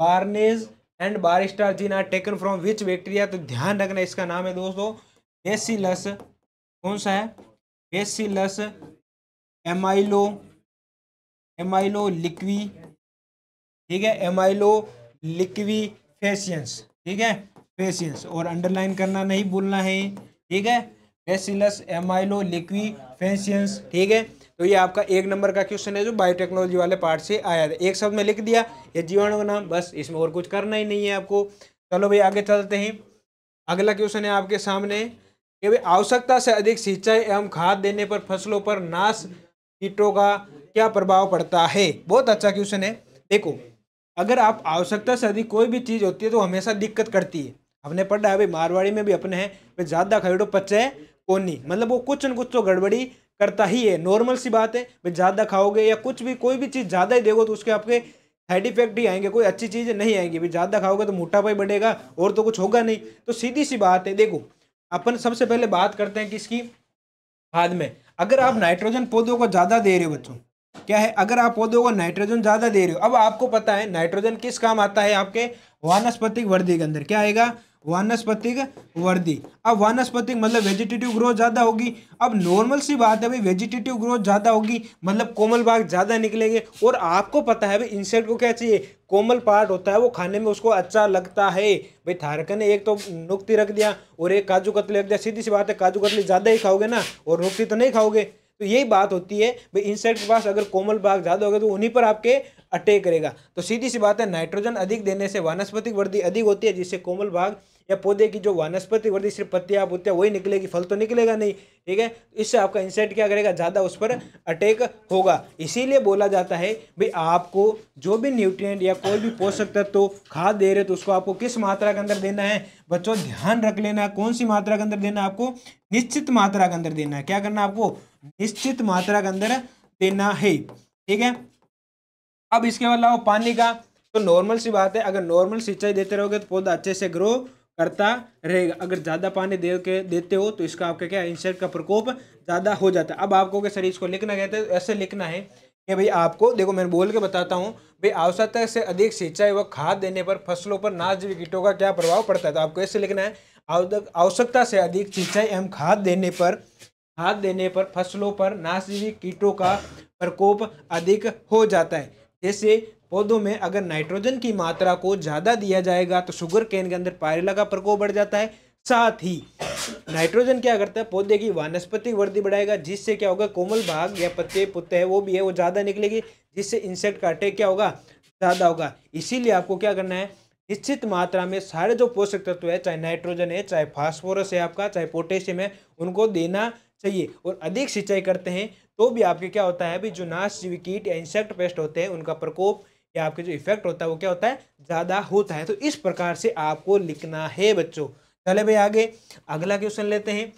barnase and barstar gene are taken from which bacteria तो ध्यान रखना इसका नाम है दोस्तों एसिलस कौन सा है बेसिलस एमाइलो एमाइलो लिक्वी ठीक है एमाइलो लिक्वी फेसियंस ठीक है फेसियंस और अंडरलाइन करना नहीं भूलना है ठीक है बेसिलस एमाइलो लिक्वी फेसियंस ठीक है तो ये आपका एक नंबर का क्वेश्चन है जो बायोटेक्नोलॉजी वाले पार्ट से आया था एक शब्द में लिख दिया ये जीवाणु का नाम बस इसमें और कुछ करना ही नहीं है आपको चलो भाई आगे चलते हैं अगला क्वेश्चन है आपके सामने कि आवश्यकता से अधिक सिंचाई एवं खाद देने पर फसलों पर नाश कीटों का क्या प्रभाव पड़ता है बहुत अच्छा क्वेश्चन है देखो अगर आप आवश्यकता से अधिक कोई भी चीज़ होती है तो हमेशा दिक्कत करती है हमने पढ़ा है भाई मारवाड़ी में भी अपने हैं वे ज़्यादा खरीदो पचे कोनी मतलब वो कुछ न कुछ तो गड़बड़ी करता ही है नॉर्मल सी बात है भाई ज़्यादा खाओगे या कुछ भी कोई भी चीज़ ज़्यादा ही देगो तो उसके आपके साइड इफेक्ट ही आएंगे कोई अच्छी चीज़ नहीं आएंगी भाई ज़्यादा खाओगे तो मोटापा ही बढ़ेगा और तो कुछ होगा नहीं तो सीधी सी बात है देखो अपन सबसे पहले बात करते हैं किसकी खाद में अगर आप नाइट्रोजन पौधों को ज़्यादा दे रहे हो बच्चों क्या है अगर आप पौधों को नाइट्रोजन ज़्यादा दे रहे हो अब आपको पता है नाइट्रोजन किस काम आता है आपके वानस्पतिक वृद्धि के अंदर क्या आएगा वानस्पतिक वर्दी अब वानस्पतिक मतलब वेजिटेटिव ग्रोथ ज़्यादा होगी अब नॉर्मल सी बात है भाई वेजिटेटिव ग्रोथ ज़्यादा होगी मतलब कोमल भाग ज़्यादा निकलेंगे और आपको पता है भाई इंसेक्ट को क्या चाहिए कोमल पार्ट होता है वो खाने में उसको अच्छा लगता है भाई थारका ने एक तो नुक्ति रख दिया और एक काजू कतली रख दिया सीधी सी बात है काजू कतली ज़्यादा ही खाओगे ना और नुक्ति तो नहीं खाओगे तो यही बात होती है भाई इंसेक्ट के पास अगर कोमल भाग ज़्यादा होगा तो उन्हीं पर आपके अटैक करेगा तो सीधी सी बात है नाइट्रोजन अधिक देने से वनस्पतिक वृद्धि अधिक होती है जिससे कोमल भाग या पौधे की जो वनस्पति वृद्धि सिर्फ पत्तियाँ पुत्तियाँ वही निकलेगी फल तो निकलेगा नहीं ठीक है तो इससे आपका इंसेक्ट क्या करेगा ज़्यादा उस पर अटैक होगा इसीलिए बोला जाता है भाई आपको जो भी न्यूट्रिएंट या कोई भी पोषक तत्व तो खाद दे रहे तो उसको आपको किस मात्रा के अंदर देना है बच्चों ध्यान रख लेना कौन सी मात्रा के अंदर देना आपको निश्चित मात्रा के अंदर देना है क्या करना आपको निश्चित मात्रा के अंदर देना है ठीक है अब इसके अलावा पानी का तो नॉर्मल सी बात है अगर नॉर्मल सिंचाई देते रहोगे तो पौधा अच्छे से ग्रो करता रहेगा अगर ज़्यादा पानी दे के देते हो तो इसका आपका क्या इंसेक्ट का प्रकोप ज़्यादा हो जाता है अब आपको क्या सर इसको लिखना कहते हैं तो ऐसे लिखना है कि भाई आपको देखो मैं बोल के बताता हूँ भाई आवश्यकता से अधिक सिंचाई व खाद देने पर फसलों पर नाजवी कीटों का क्या प्रभाव पड़ता है तो आपको ऐसे लिखना है आवश्यकता से अधिक सिंचाई एवं खाद देने पर हाथ देने पर फसलों पर नाशजीवी कीटों का प्रकोप अधिक हो जाता है जैसे पौधों में अगर नाइट्रोजन की मात्रा को ज़्यादा दिया जाएगा तो शुगर केन के अंदर पायरेला का प्रकोप बढ़ जाता है साथ ही नाइट्रोजन क्या करता है पौधे की वानस्पति वृद्धि बढ़ाएगा जिससे क्या होगा कोमल भाग या पत्ते पुत्ते हैं वो भी है वो ज़्यादा निकलेगी जिससे इंसेक्ट का अटैक क्या होगा ज़्यादा होगा इसीलिए आपको क्या करना है निश्चित मात्रा में सारे जो पोषक तत्व है चाहे नाइट्रोजन है चाहे फॉस्फोरस है आपका चाहे पोटेशियम है उनको देना चाहिए और अधिक सिंचाई करते हैं तो भी आपके क्या होता है भी जो नाशजीवी कीट या इंसेक्ट पेस्ट होते हैं उनका प्रकोप या आपके जो इफेक्ट होता है वो क्या होता है ज़्यादा होता है तो इस प्रकार से आपको लिखना है बच्चों चले भाई आगे अगला क्वेश्चन लेते हैं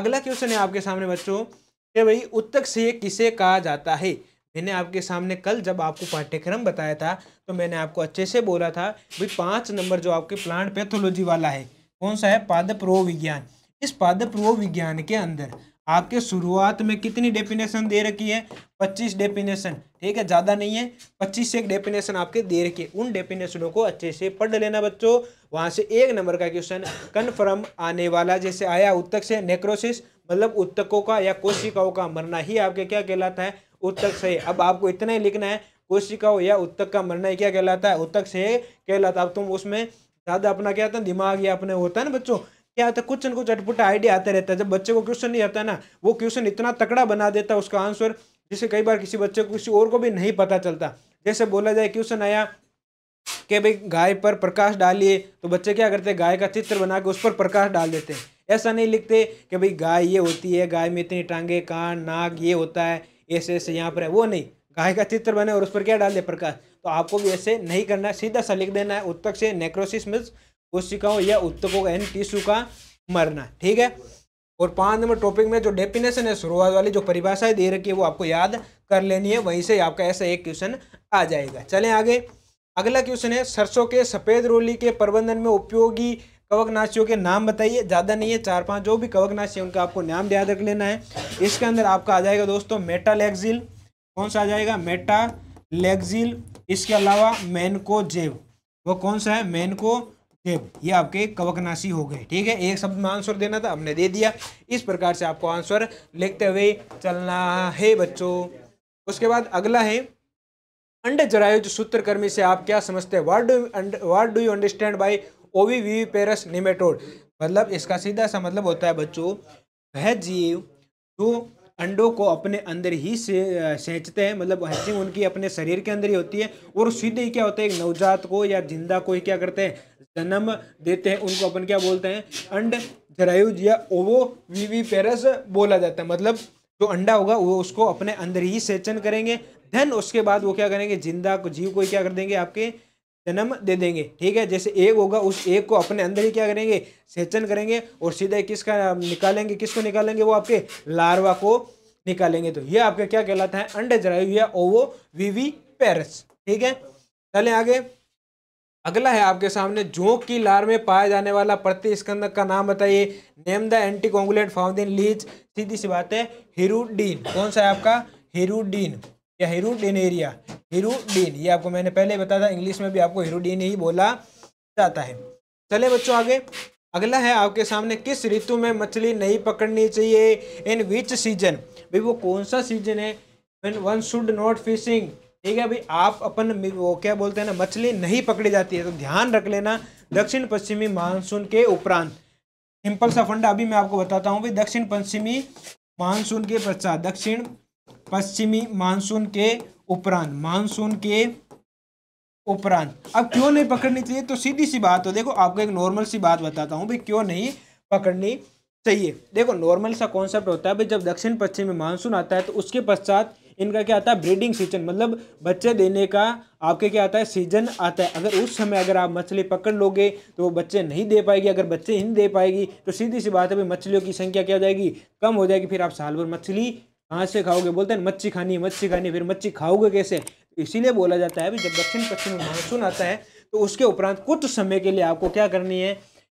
अगला क्वेश्चन है आपके सामने बच्चों के भाई उत्तक से किसे कहा जाता है मैंने आपके सामने कल जब आपको पाठ्यक्रम बताया था तो मैंने आपको अच्छे से बोला था भाई पाँच नंबर जो आपके प्लांट पैथोलॉजी वाला है कौन सा है पादप रोग विज्ञान इस पादप रोग विज्ञान के अंदर आपके शुरुआत में कितनी डेफिनेशन दे रखी है पच्चीस डेफिनेशन ठीक है ज़्यादा नहीं है पच्चीस एक डेफिनेशन आपके दे रखी है उन डेफिनेशनों को अच्छे से पढ़ लेना बच्चों वहाँ से एक नंबर का क्वेश्चन कन्फर्म आने वाला जैसे आया उत्तक से नेक्रोसिस मतलब उत्तकों का या कोशिकाओं का मरना ही आपके क्या कहलाता है उत्तक से अब आपको इतना ही लिखना है कोशिकाओं या उत्तक का मरना ही क्या कहलाता है उत्तक से कहलाता अब तुम उसमें ज़्यादा अपना क्या होता है दिमाग या अपने होता है ना बच्चों क्या होता है कुछ न कुछ अटपुटा आइडिया आता रहता है जब बच्चे को क्वेश्चन नहीं आता ना वो क्वेश्चन इतना तकड़ा बना देता है उसका आंसर जिसे कई बार किसी बच्चे को किसी और को भी नहीं पता चलता जैसे बोला जाए क्वेश्चन आया कि भाई गाय पर प्रकाश डालिए तो बच्चे क्या करते हैं गाय का चित्र बना के उस पर प्रकाश डाल देते हैं ऐसा नहीं लिखते कि भाई गाय ये होती है गाय में इतनी टांगे कान नाक ये होता है ऐसे ऐसे यहाँ पर है वो नहीं गाय का चित्र बने और उस पर क्या डाल दे प्रकाश तो आपको भी ऐसे नहीं करना है सीधा सा लिख देना है उत्तक से नेक्रोसिस मीन्स कोशिकाओं या उत्तकों एंड टिश्यू का मरना ठीक है और पांच नंबर टॉपिक में जो डेफिनेशन है शुरुआत वाली जो परिभाषाएं दे रखी है वो आपको याद कर लेनी है वहीं से आपका ऐसा एक क्वेश्चन आ जाएगा चलें आगे अगला क्वेश्चन है सरसों के सफ़ेद रोली के प्रबंधन में उपयोगी कवकनाशियों के नाम बताइए ज़्यादा नहीं है चार पांच जो भी कवकनाशी उनका आपको नाम याद रख लेना है इसके अंदर आपका आ जाएगा दोस्तों मेटालेक्जिल कौन सा आ जाएगा मेटालेक्जिल इसके अलावा मैनको जेव वो कौन सा है मैनको सेब ये आपके कवकनाशी हो गए ठीक है एक शब्द में आंसर देना था हमने दे दिया इस प्रकार से आपको आंसर लिखते हुए चलना है बच्चों उसके बाद अगला है अंड जरायुज सूत्रकर्मी से आप क्या समझते हैं word word do you understand by ovoviviparous nematode मतलब इसका सीधा सा मतलब होता है बच्चों वह जीव जो अंडों को अपने अंदर ही से सेंचते हैं मतलब हैचिंग उनकी अपने शरीर के अंदर ही होती है और सीधे ही क्या होता है एक नवजात को या जिंदा को ही क्या करते हैं जन्म देते हैं उनको अपन क्या बोलते हैं अंड जरायुज या ओवो वीवी पेरस बोला जाता है मतलब जो अंडा होगा वो उसको अपने अंदर ही सेचन करेंगे देन उसके बाद वो क्या करेंगे जिंदा को जीव को ही क्या कर देंगे आपके जन्म दे देंगे ठीक है जैसे एक होगा उस एक को अपने अंदर ही क्या करेंगे सेचन करेंगे और सीधे किसका निकालेंगे किसको निकालेंगे वो आपके लार्वा को निकालेंगे तो ये आपका क्या कहलाता है अंडे जरायु या ओवो वीवी पेरस ठीक है चले आगे अगला है आपके सामने जोंक की लार में पाया जाने वाला प्रतिस्कंदक का नाम बताइए name the anticoagulant found leech सीधी सी बात है हिरुडीन कौन सा है आपका हिरुडीन या हीरोडीन एरिया हीरोडीन ये आपको मैंने पहले बताया था इंग्लिश में भी आपको हीरोडीन ही बोला जाता है चले बच्चों आगे अगला है आपके सामने किस ऋतु में मछली नहीं पकड़नी चाहिए इन विच सीजन भाई वो कौन सा सीजन है वन शुड नॉट फिशिंग ठीक है भाई आप अपन वो क्या बोलते हैं ना मछली नहीं पकड़ी जाती है तो ध्यान रख लेना दक्षिण पश्चिमी मानसून के उपरांत सिंपल सा फंडा अभी मैं आपको बताता हूँ भाई दक्षिण पश्चिमी मानसून के पश्चात दक्षिण पश्चिमी मानसून के उपरांत मानसून के उपरांत अब क्यों नहीं पकड़नी चाहिए तो सीधी सी बात हो तो देखो आपको एक नॉर्मल सी बात बताता हूँ भाई क्यों नहीं पकड़नी चाहिए देखो नॉर्मल सा कॉन्सेप्ट होता है भाई जब दक्षिण पश्चिम में मानसून आता है तो उसके पश्चात इनका क्या आता है ब्रीडिंग सीजन मतलब बच्चे देने का आपके क्या आता है सीजन आता है अगर उस समय अगर आप मछली पकड़ लोगे तो वो बच्चे नहीं दे पाएगी अगर बच्चे नहीं दे पाएगी तो सीधी सी बात है भाई मछलियों की संख्या क्या हो जाएगी कम हो जाएगी फिर आप साल भर मछली कहाँ से खाओगे बोलते हैं मच्छी खानी है मच्छी खानी है फिर मच्छी खाओगे कैसे तो इसीलिए बोला जाता है जब दक्षिण पश्चिम में मानसून आता है तो उसके उपरांत कुछ समय के लिए आपको क्या करनी है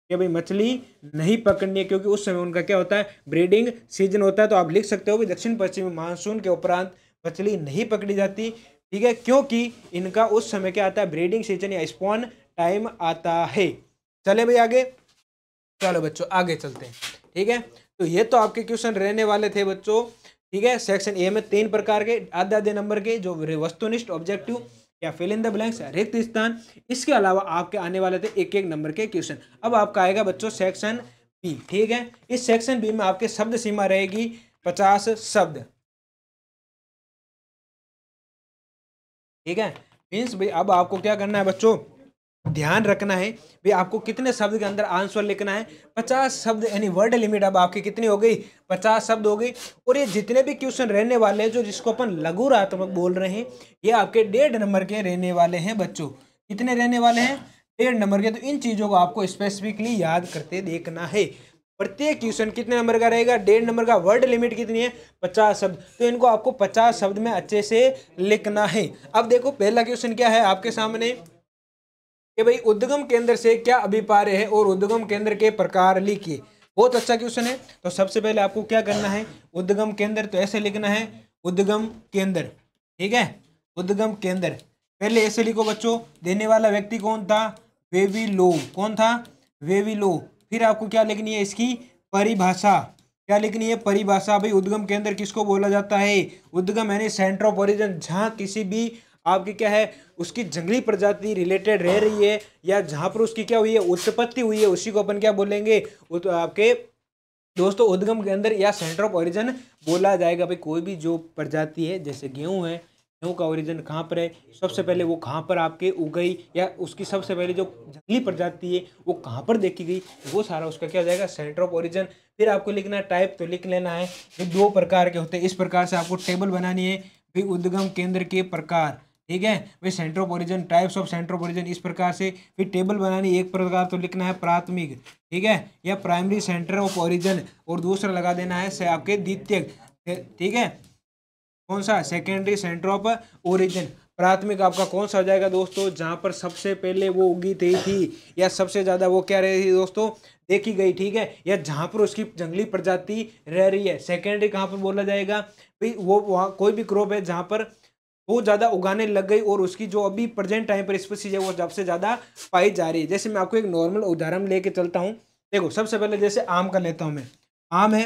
कि भाई मछली नहीं पकड़नी है क्योंकि उस समय उनका क्या होता है ब्रीडिंग सीजन होता है तो आप लिख सकते हो कि दक्षिण में मानसून के उपरांत मछली नहीं पकड़ी जाती ठीक है क्योंकि इनका उस समय क्या आता है ब्रीडिंग सीजन या स्पॉन टाइम आता है चले भाई आगे चलो बच्चों आगे चलते हैं ठीक है तो ये तो आपके क्वेश्चन रहने वाले थे बच्चों ठीक है सेक्शन ए में तीन प्रकार के आधे आधे नंबर के जो वस्तुनिष्ठ ऑब्जेक्टिव या फिल इन द ब्लैंक्स रिक्त स्थान इसके अलावा आपके आने वाले थे एक एक नंबर के क्वेश्चन अब आपका आएगा बच्चों सेक्शन बी ठीक है इस सेक्शन बी में आपके शब्द सीमा रहेगी पचास शब्द ठीक है मीन्स भाई अब आपको क्या करना है बच्चों ध्यान रखना है भाई आपको कितने शब्द के अंदर आंसर लिखना है पचास शब्द यानी वर्ड लिमिट अब आपकी कितनी हो गई पचास शब्द हो गई और ये जितने भी क्वेश्चन रहने वाले हैं जो जिसको अपन लघु रात्मक बोल रहे हैं ये आपके डेढ़ नंबर के रहने वाले हैं बच्चों कितने रहने वाले हैं डेढ़ नंबर के तो इन चीज़ों को आपको स्पेसिफिकली याद करते देखना है प्रत्येक क्वेश्चन कितने नंबर का रहेगा डेढ़ नंबर का वर्ड लिमिट कितनी है पचास शब्द तो इनको आपको पचास शब्द में अच्छे से लिखना है अब देखो पहला क्वेश्चन क्या है आपके सामने कि भाई उद्गम केंद्र से क्या अभिपार्य है और उद्गम केंद्र के प्रकार लिखिए बहुत अच्छा क्वेश्चन है तो सबसे पहले आपको क्या करना है उद्गम केंद्र तो ऐसे लिखना है उद्गम केंद्र ठीक है उद्गम केंद्र पहले ऐसे लिखो बच्चों देने वाला व्यक्ति कौन था वेवी लो कौन था वेवी लो फिर आपको क्या लिखनी है इसकी परिभाषा क्या लिखनी है परिभाषा भाई उद्गम केंद्र किसको बोला जाता है उद्गम यानी सेंटर ऑफ ओरिजिन जहाँ किसी भी आपकी क्या है उसकी जंगली प्रजाति रिलेटेड रह रही है या जहाँ पर उसकी क्या हुई है उत्पत्ति हुई है उसी को अपन क्या बोलेंगे तो आपके दोस्तों उद्गम के अंदर या सेंटर ऑफ ओरिजन बोला जाएगा भाई कोई भी जो प्रजाति है जैसे गेहूँ है गेहूँ का ओरिजन कहाँ पर है सबसे पहले वो कहाँ पर आपके उगई या उसकी सबसे पहले जो जंगली प्रजाति है वो कहाँ पर देखी गई वो सारा उसका क्या हो जाएगा सेंटर ऑफ ओरिजन फिर आपको लिखना है टाइप तो लिख लेना है ये दो प्रकार के होते हैं इस प्रकार से आपको टेबल बनानी है भाई उद्गम केंद्र के प्रकार ठीक है भाई centre of origin types of centre of origin इस प्रकार से फिर टेबल बनानी एक प्रकार तो लिखना है प्राथमिक ठीक है या प्राइमरी सेंटर ऑफ ओरिजन और दूसरा लगा देना है आपके द्वितीय ठीक है कौन सा सेकेंडरी सेंटर ऑफ ओरिजन प्राथमिक आपका कौन सा हो जाएगा दोस्तों जहाँ पर सबसे पहले वो उगी थी थी या सबसे ज़्यादा वो क्या रही थी दोस्तों देखी गई ठीक है या जहाँ पर उसकी जंगली प्रजाति रह रही है सेकेंडरी कहाँ पर बोला जाएगा भाई वो वहाँ कोई भी क्रॉप है जहाँ पर बहुत ज़्यादा उगाने लग गई और उसकी जो अभी प्रेजेंट टाइम पर स्पेसीज है वो सबसे ज़्यादा पाई जा रही है जैसे मैं आपको एक नॉर्मल उदाहरण लेके चलता हूँ देखो सबसे पहले जैसे आम का लेता हूँ मैं आम है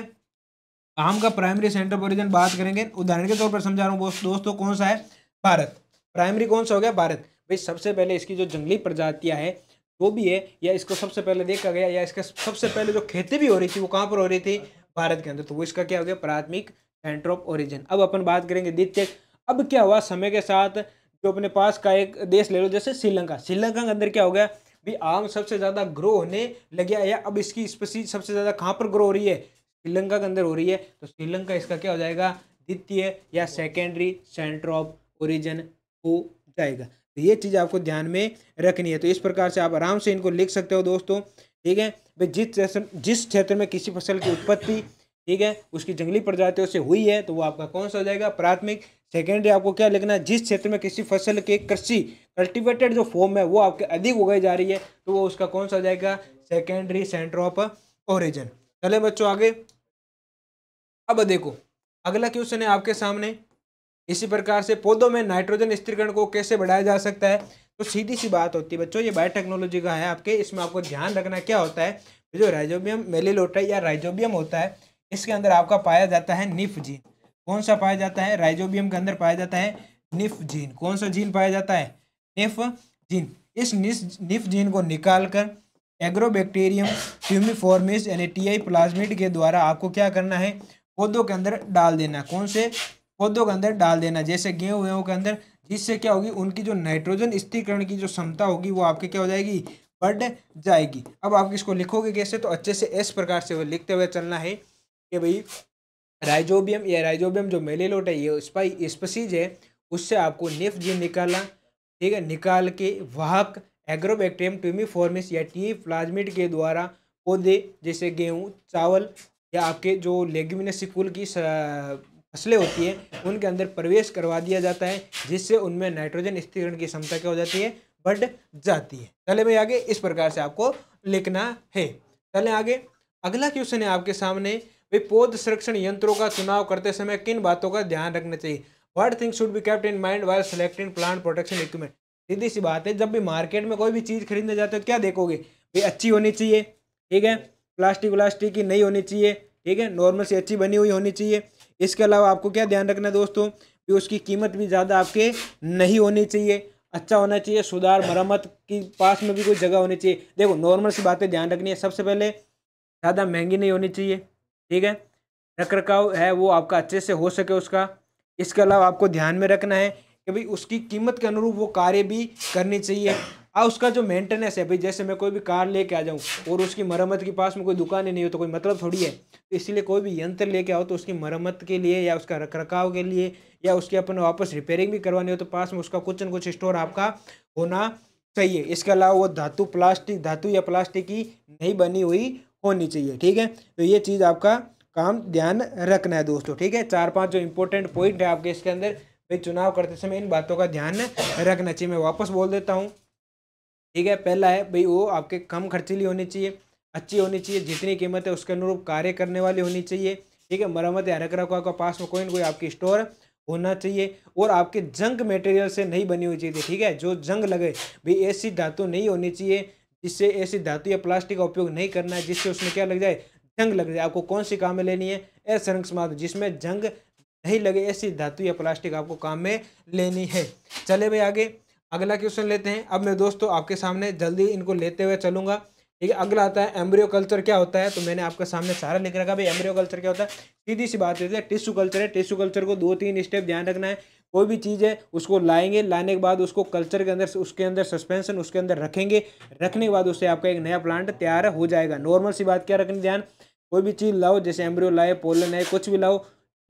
आम का प्राइमरी सेंटर ऑफ बात करेंगे उदाहरण के तौर पर समझा रहा हूँ दोस्तों कौन सा है भारत प्राइमरी कौन सा हो गया भारत भाई सबसे पहले इसकी जो जंगली प्रजातियाँ है वो भी है या इसको सबसे पहले देखा गया या इसका सबसे पहले जो खेती भी हो रही थी वो कहाँ पर हो रही थी भारत के अंदर तो वो इसका क्या हो गया प्राथमिक सेंटर ऑफ ओरिजिन अब अपन बात करेंगे द्वितीय अब क्या हुआ समय के साथ जो अपने पास का एक देश ले लो जैसे श्रीलंका श्रीलंका के अंदर क्या हो गया भी आम सबसे ज़्यादा ग्रो होने लगे या अब इसकी स्पीसीज सबसे ज़्यादा कहाँ पर ग्रो हो रही है श्रीलंका के अंदर हो रही है तो श्रीलंका इसका क्या हो जाएगा द्वितीय या सेकेंडरी सेंटर ऑफ ओरिजन हो जाएगा तो ये चीज़ आपको ध्यान में रखनी है तो इस प्रकार से आप आराम से इनको लिख सकते हो दोस्तों ठीक है भाई जिस क्षेत्र जिस क्षेत्र में किसी फसल की उत्पत्ति ठीक है उसकी जंगली प्रजातियों से हुई है तो वो आपका कौन सा हो जाएगा प्राथमिक सेकेंड आपको क्या लिखना है जिस क्षेत्र में किसी फसल के कृषि कल्टिवेटेड जो फॉर्म है वो आपके अधिक उगाई जा रही है तो वो उसका कौन सा जाएगा सेकेंडरी सेंटर ऑफ ओरिजन चले बच्चों आगे अब देखो अगला क्वेश्चन है आपके सामने इसी प्रकार से पौधों में नाइट्रोजन स्त्रीकरण को कैसे बढ़ाया जा सकता है तो सीधी सी बात होती है बच्चों ये बायोटेक्नोलॉजी का है आपके इसमें आपको ध्यान रखना क्या होता है जो राइजोबियम मेलिलोटा या राइजोबियम होता है इसके अंदर आपका पाया जाता है निफ जीन कौन सा पाया जाता है राइजोबियम के अंदर पाया जाता है निफ जीन कौन सा जीन पाया जाता है निफ जीन इस निफ जीन को निकाल कर एग्रोबैक्टीरियम फ्यूमिफॉर्मिस यानी टी आई प्लाज्मिड के द्वारा आपको क्या करना है पौधों के अंदर डाल देना कौन से पौधों के अंदर डाल देना जैसे गेहूँ वेहूँ के अंदर जिससे क्या होगी उनकी जो नाइट्रोजन स्थिरीकरण की जो क्षमता होगी वो आपकी क्या हो जाएगी बढ़ जाएगी अब आप इसको लिखोगे कैसे तो अच्छे से इस प्रकार से लिखते हुए चलना है कि भाई राइजोबियम या राइजोबियम जो मेलेलोट है ये स्पाई स्पसीज है उससे आपको निफ जीन निकाला ठीक है निकाल के वाहक एग्रोबैक्टेरियम ट्यूमिफॉर्मिस या टी प्लाजमिट के द्वारा पौधे जैसे गेहूँ चावल या आपके जो लेग्यूमिनस कुल की फसलें होती हैं उनके अंदर प्रवेश करवा दिया जाता है जिससे उनमें नाइट्रोजन स्थिरण की क्षमता क्या हो जाती है बढ़ जाती है चले भाई आगे इस प्रकार से आपको लिखना है चले आगे अगला क्वेश्चन है आपके सामने वे पौध संरक्षण यंत्रों का चुनाव करते समय किन बातों का ध्यान रखना चाहिए what thing should be kept in mind while selecting plant protection equipment सीधी सी बात है जब भी मार्केट में कोई भी चीज़ खरीदने जाते हो क्या देखोगे भाई अच्छी होनी चाहिए ठीक है प्लास्टिक व्लास्टिक की नहीं होनी चाहिए ठीक है नॉर्मल से अच्छी बनी हुई होनी चाहिए इसके अलावा आपको क्या ध्यान रखना है दोस्तों कि उसकी कीमत भी ज़्यादा आपके नहीं होनी चाहिए अच्छा होना चाहिए सुधार मरम्मत की पास में भी कोई जगह होनी चाहिए देखो नॉर्मल सी बातें ध्यान रखनी है सबसे पहले ज़्यादा महंगी नहीं होनी चाहिए ठीक है रख रखाव है वो आपका अच्छे से हो सके उसका इसके अलावा आपको ध्यान में रखना है कि भाई उसकी कीमत के अनुरूप वो कार्य भी करनी चाहिए और उसका जो मेंटेनेंस है भाई जैसे मैं कोई भी कार लेके आ जाऊँ और उसकी मरम्मत के पास में कोई दुकान ही नहीं हो तो कोई मतलब थोड़ी है तो इसलिए कोई भी यंत्र लेके आओ तो उसकी मरम्मत के लिए या उसका रख रखाव के लिए या उसके अपन वापस रिपेयरिंग भी करवानी हो तो पास में उसका कुछ न कुछ स्टोर आपका होना चाहिए इसके अलावा वो धातु प्लास्टिक धातु या प्लास्टिक की नहीं बनी हुई होनी चाहिए ठीक है तो ये चीज़ आपका काम ध्यान रखना है दोस्तों ठीक है चार पांच जो इंपॉर्टेंट पॉइंट है आपके इसके अंदर भाई चुनाव करते समय इन बातों का ध्यान रखना चाहिए मैं वापस बोल देता हूँ ठीक है पहला है भाई वो आपके कम खर्चीली होनी चाहिए अच्छी होनी चाहिए जितनी कीमत है उसके अनुरूप कार्य करने वाली होनी चाहिए ठीक है मरम्मत या रख रखा का पास में कोई ना कोई आपकी स्टोर होना चाहिए और आपके जंग मटेरियल से नहीं बनी हुई चीज़ें ठीक है जो जंग लगे भाई ऐसी धातु नहीं होनी चाहिए इससे ऐसी धातु या प्लास्टिक का उपयोग नहीं करना है जिससे उसमें क्या लग जाए जंग लग जाए आपको कौन सी काम में लेनी है असंरक्षक मात्र जिसमें जंग नहीं लगे ऐसी धातु या प्लास्टिक आपको काम में लेनी है चले भाई आगे अगला क्वेश्चन लेते हैं अब मैं दोस्तों आपके सामने जल्दी इनको लेते हुए चलूँगा ठीक है अगला आता है एम्ब्रियो कल्चर क्या होता है तो मैंने आपके सामने सारा लिख रखा भाई एम्ब्रियो कल्चर क्या होता है सीधी सी बात है टिश्यू कल्चर है टिश्यू कल्चर को दो तीन स्टेप ध्यान रखना है कोई भी चीज़ है उसको लाएंगे लाने के बाद उसको कल्चर के अंदर उसके अंदर सस्पेंशन उसके अंदर रखेंगे रखने के बाद उससे आपका एक नया प्लांट तैयार हो जाएगा नॉर्मल सी बात क्या रखनी ध्यान कोई भी चीज़ लाओ जैसे एम्ब्रियो लाए पोलन है कुछ भी लाओ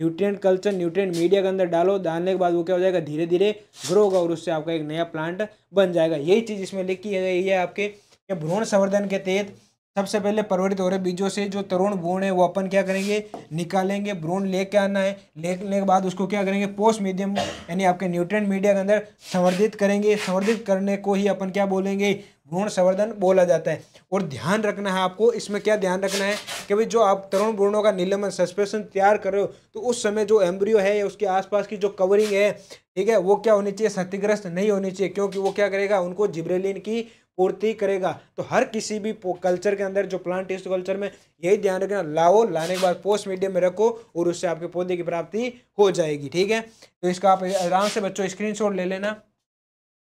न्यूट्रिएंट कल्चर न्यूट्रिएंट मीडिया के अंदर डालो डालने के बाद वो क्या हो जाएगा धीरे धीरे ग्रो होगा और उससे आपका एक नया प्लांट बन जाएगा यही चीज़ इसमें लिखी गई है आपके भ्रूण संवर्धन के तहत सबसे पहले परवरित हो रहे बीजों से जो तरुण भ्रूण है वो अपन क्या करेंगे निकालेंगे भ्रूण लेके आना है लेने के बाद उसको क्या करेंगे पोस्ट मीडियम यानी आपके न्यूट्रिएंट मीडिया के अंदर संवर्धित करेंगे संवर्धित करने को ही अपन क्या बोलेंगे भ्रूण संवर्धन बोला जाता है और ध्यान रखना है आपको इसमें क्या ध्यान रखना है कि भाई जो आप तरुण भ्रूणों का निलंबन सस्पेशन तैयार कर रहे हो तो उस समय जो एम्ब्रियो है उसके आसपास की जो कवरिंग है ठीक है वो क्या होनी चाहिए क्षतिग्रस्त नहीं होनी चाहिए क्योंकि वो क्या करेगा उनको जिब्रेलिन की पूर्ति करेगा तो हर किसी भी कल्चर के अंदर जो प्लांट टिश्यू कल्चर में यही ध्यान रखना लाओ लाने के बाद पोस्ट मीडियम में रखो और उससे आपके पौधे की प्राप्ति हो जाएगी ठीक है तो इसका आप आराम से बच्चों स्क्रीनशॉट ले लेना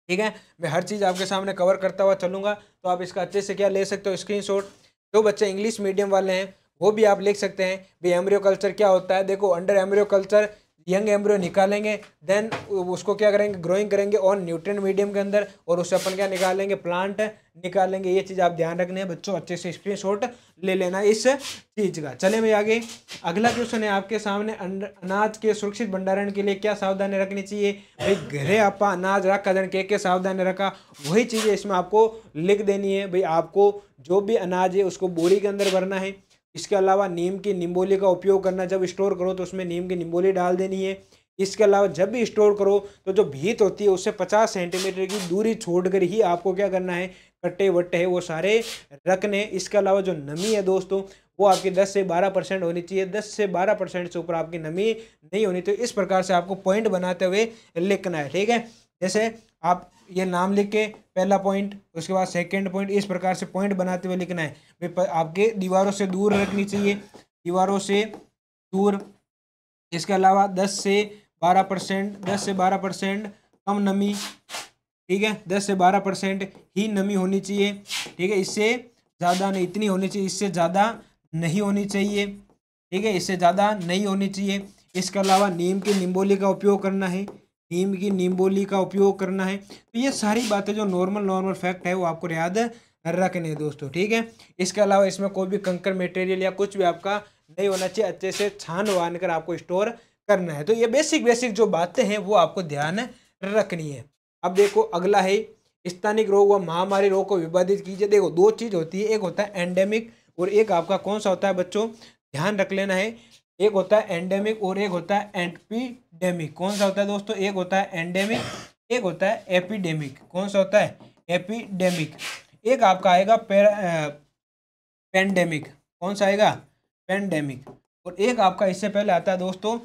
ठीक है मैं हर चीज़ आपके सामने कवर करता हुआ चलूँगा तो आप इसका अच्छे से क्या ले सकते हो स्क्रीन जो बच्चे इंग्लिश मीडियम वाले हैं वो भी आप लिख सकते हैं भाई एम्ब्रियो कल्चर क्या होता है देखो under embryo culture young embryo निकालेंगे देन उसको क्या करेंगे ग्रोइंग करेंगे ऑन न्यूट्रिएंट मीडियम के अंदर और उससे अपन क्या निकालेंगे प्लांट निकालेंगे ये चीज़ आप ध्यान रखने हैं बच्चों अच्छे से शॉट ले लेना इस चीज़ का चले मैं आगे अगला क्वेश्चन है आपके सामने अनाज के सुरक्षित भंडारण के लिए क्या सावधानी रखनी चाहिए भाई घरे आप अनाज रखा जन के, के सावधानी रखा वही चीज़ें इसमें आपको लिख देनी है भाई आपको जो भी अनाज है उसको बोरी के अंदर भरना है इसके अलावा नीम की निम्बोली का उपयोग करना जब स्टोर करो तो उसमें नीम की निम्बोली डाल देनी है इसके अलावा जब भी स्टोर करो तो जो भीत होती है उससे 50 सेंटीमीटर की दूरी छोड़कर ही आपको क्या करना है कट्टे वट्टे है वो सारे रखने इसके अलावा जो नमी है दोस्तों वो आपकी 10 से 12 परसेंट होनी चाहिए 10 से 12 परसेंट से ऊपर आपकी नमी नहीं होनी तो इस प्रकार से आपको पॉइंट बनाते हुए लिखना है ठीक है जैसे आप ये नाम लिख के पहला पॉइंट उसके बाद सेकंड पॉइंट इस प्रकार से पॉइंट बनाते हुए लिखना है आपके दीवारों से दूर रखनी चाहिए दीवारों से दूर इसके अलावा दस से बारह परसेंट दस से बारह परसेंट कम नमी ठीक है दस से बारह परसेंट ही नमी होनी चाहिए ठीक है इससे ज़्यादा नहीं इतनी होनी चाहिए इससे ज़्यादा नहीं होनी चाहिए ठीक है इससे ज़्यादा नहीं होनी चाहिए इसके अलावा नीम के निम्बोली का उपयोग करना है नीम की नीम्बोली का उपयोग करना है तो ये सारी बातें जो नॉर्मल नॉर्मल फैक्ट है वो आपको याद रखने दोस्तों ठीक है इसके अलावा इसमें कोई भी कंकर मटेरियल या कुछ भी आपका नहीं होना चाहिए अच्छे से छान वान कर आपको स्टोर करना है तो ये बेसिक बेसिक जो बातें हैं वो आपको ध्यान रखनी है अब देखो अगला है स्थानिक रोग व महामारी रोग को विभाजित कीजिए देखो दो चीज़ होती है एक होता है एंडेमिक और एक आपका कौन सा होता है बच्चों ध्यान रख लेना है एक होता है एंडेमिक और एक होता है एंटीडेमिक कौन सा होता है दोस्तों एक होता है एंडेमिक एक होता है एपिडेमिक कौन सा होता है एपिडेमिक एक आपका आएगा पेंडेमिक कौन सा आएगा पेंडेमिक और एक आपका इससे पहले आता है दोस्तों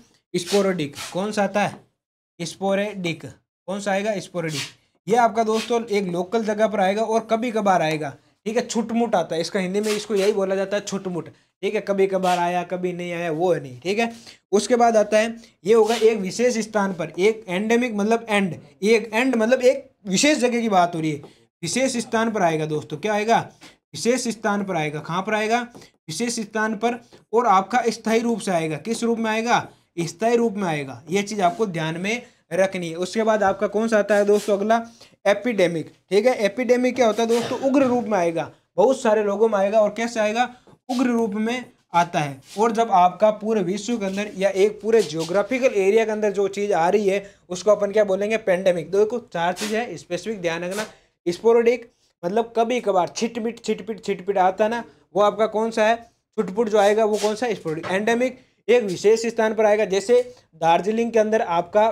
स्पोरेडिक कौन सा आता है स्पोरेडिक कौन सा आएगा स्पोरेडिक ये आपका दोस्तों एक लोकल जगह पर आएगा और कभी कभार आएगा ठीक है छुटमुट आता है इसका हिंदी में इसको यही बोला जाता है छुटमुट ठीक है कभी कभार आया कभी नहीं आया वो है नहीं ठीक है उसके बाद आता है ये होगा एक विशेष स्थान पर एक एंडेमिक मतलब एंड एक एंड मतलब एक विशेष जगह की बात हो रही है विशेष स्थान पर आएगा दोस्तों क्या आएगा विशेष स्थान पर आएगा कहाँ पर आएगा विशेष स्थान पर और आपका स्थायी रूप से आएगा किस रूप में आएगा स्थायी रूप में आएगा ये चीज़ आपको ध्यान में रखनी है उसके बाद आपका कौन सा आता है दोस्तों अगला एपिडेमिक ठीक है एपिडेमिक क्या होता है दोस्तों उग्र रूप में आएगा बहुत सारे लोगों में आएगा और कैसे आएगा उग्र रूप में आता है और जब आपका पूरे विश्व के अंदर या एक पूरे ज्योग्राफिकल एरिया के अंदर जो चीज़ आ रही है उसको अपन क्या बोलेंगे पेंडेमिक तो देखो चार चीज़ें हैं स्पेसिफिक ध्यान रखना स्पोरोडिक मतलब कभी कभार छिटपिट छिटपिट छिटपिट आता है ना वो आपका कौन सा है छुटपुट जो आएगा वो कौन सा स्पोरोडिक एंडेमिक एक विशेष स्थान पर आएगा जैसे दार्जिलिंग के अंदर आपका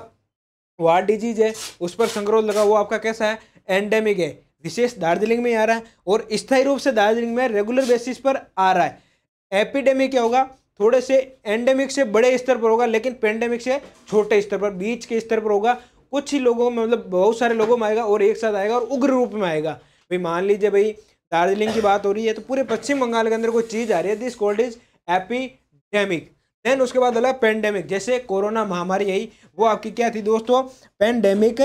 वार्ड डिजीज है उस पर संग्रोध लगा वो आपका कैसा है एंडेमिक है विशेष दार्जिलिंग में आ रहा है और स्थायी रूप से दार्जिलिंग में रेगुलर बेसिस पर आ रहा है एपिडेमिक क्या होगा थोड़े से एंडेमिक से बड़े स्तर पर होगा लेकिन पेंडेमिक से छोटे स्तर पर बीच के स्तर पर होगा कुछ ही लोगों में मतलब बहुत सारे लोगों में आएगा और एक साथ आएगा और उग्र रूप में आएगा भाई मान लीजिए भाई दार्जिलिंग की बात हो रही है तो पूरे पश्चिम बंगाल के अंदर कोई चीज़ आ रही है this called is epidemic then उसके बाद अलग पेंडेमिक जैसे कोरोना महामारी आई वो आपकी क्या थी दोस्तों पेंडेमिक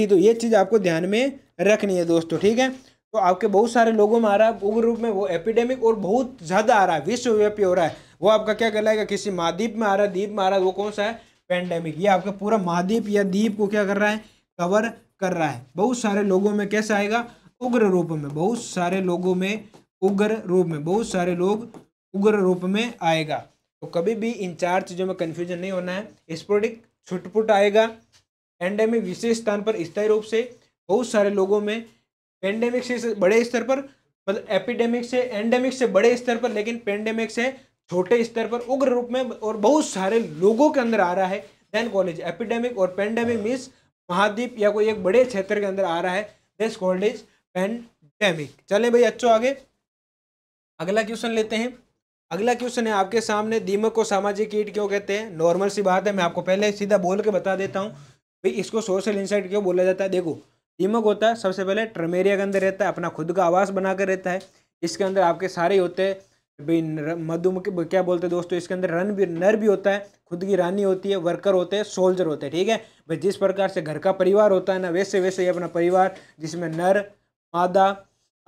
थी तो ये चीज़ आपको ध्यान में रखनी है दोस्तों ठीक है तो आपके बहुत सारे लोगों में आ रहा है उग्र रूप में वो एपिडेमिक और बहुत ज़्यादा आ रहा है विश्वव्यापी हो रहा है वो आपका क्या कहलाएगा किसी महाद्वीप में आ रहा है द्वीप में आ रहा है वो कौन सा है पेंडेमिक ये आपका पूरा महाद्वीप या द्वीप को क्या कर रहा है कवर कर रहा है बहुत सारे लोगों में कैसा आएगा उग्र रूप में बहुत सारे लोगों में उग्र रूप में बहुत सारे लोग उग्र रूप में आएगा तो कभी भी इन चार चीज़ों में कन्फ्यूजन नहीं होना है स्पोर्टिक छुटपुट आएगा एंडेमिक विशेष स्थान पर स्थायी रूप से बहुत सारे लोगों में पेंडेमिक से बड़े स्तर पर मतलब एपिडेमिक से एंडेमिक से बड़े स्तर पर लेकिन पेंडेमिक से छोटे स्तर पर उग्र रूप में और बहुत सारे लोगों के अंदर आ रहा है देन कॉलेज एपिडेमिक और पेंडेमिक मीन्स महाद्वीप या कोई एक बड़े क्षेत्र के अंदर आ रहा है दिस कॉल्ड इज पेंडेमिक चले भाई अच्छो आगे अगला क्वेश्चन लेते हैं अगला क्वेश्चन है आपके सामने दीमक को सामाजिक कीट क्यों कहते हैं नॉर्मल सी बात है मैं आपको पहले सीधा बोल के बता देता हूँ भाई इसको सोशल इंसाइट क्यों बोला जाता है देखो दीमक होता है सबसे पहले ट्रमेरिया के अंदर रहता है अपना खुद का आवास बनाकर रहता है इसके अंदर आपके सारे होते हैं भाई मधुमक्खी क्या बोलते हैं दोस्तों इसके अंदर रन भी नर भी होता है खुद की रानी होती है वर्कर होते हैं सोल्जर होते हैं ठीक है भाई जिस प्रकार से घर का परिवार होता है ना वैसे वैसे ही अपना परिवार जिसमें नर मादा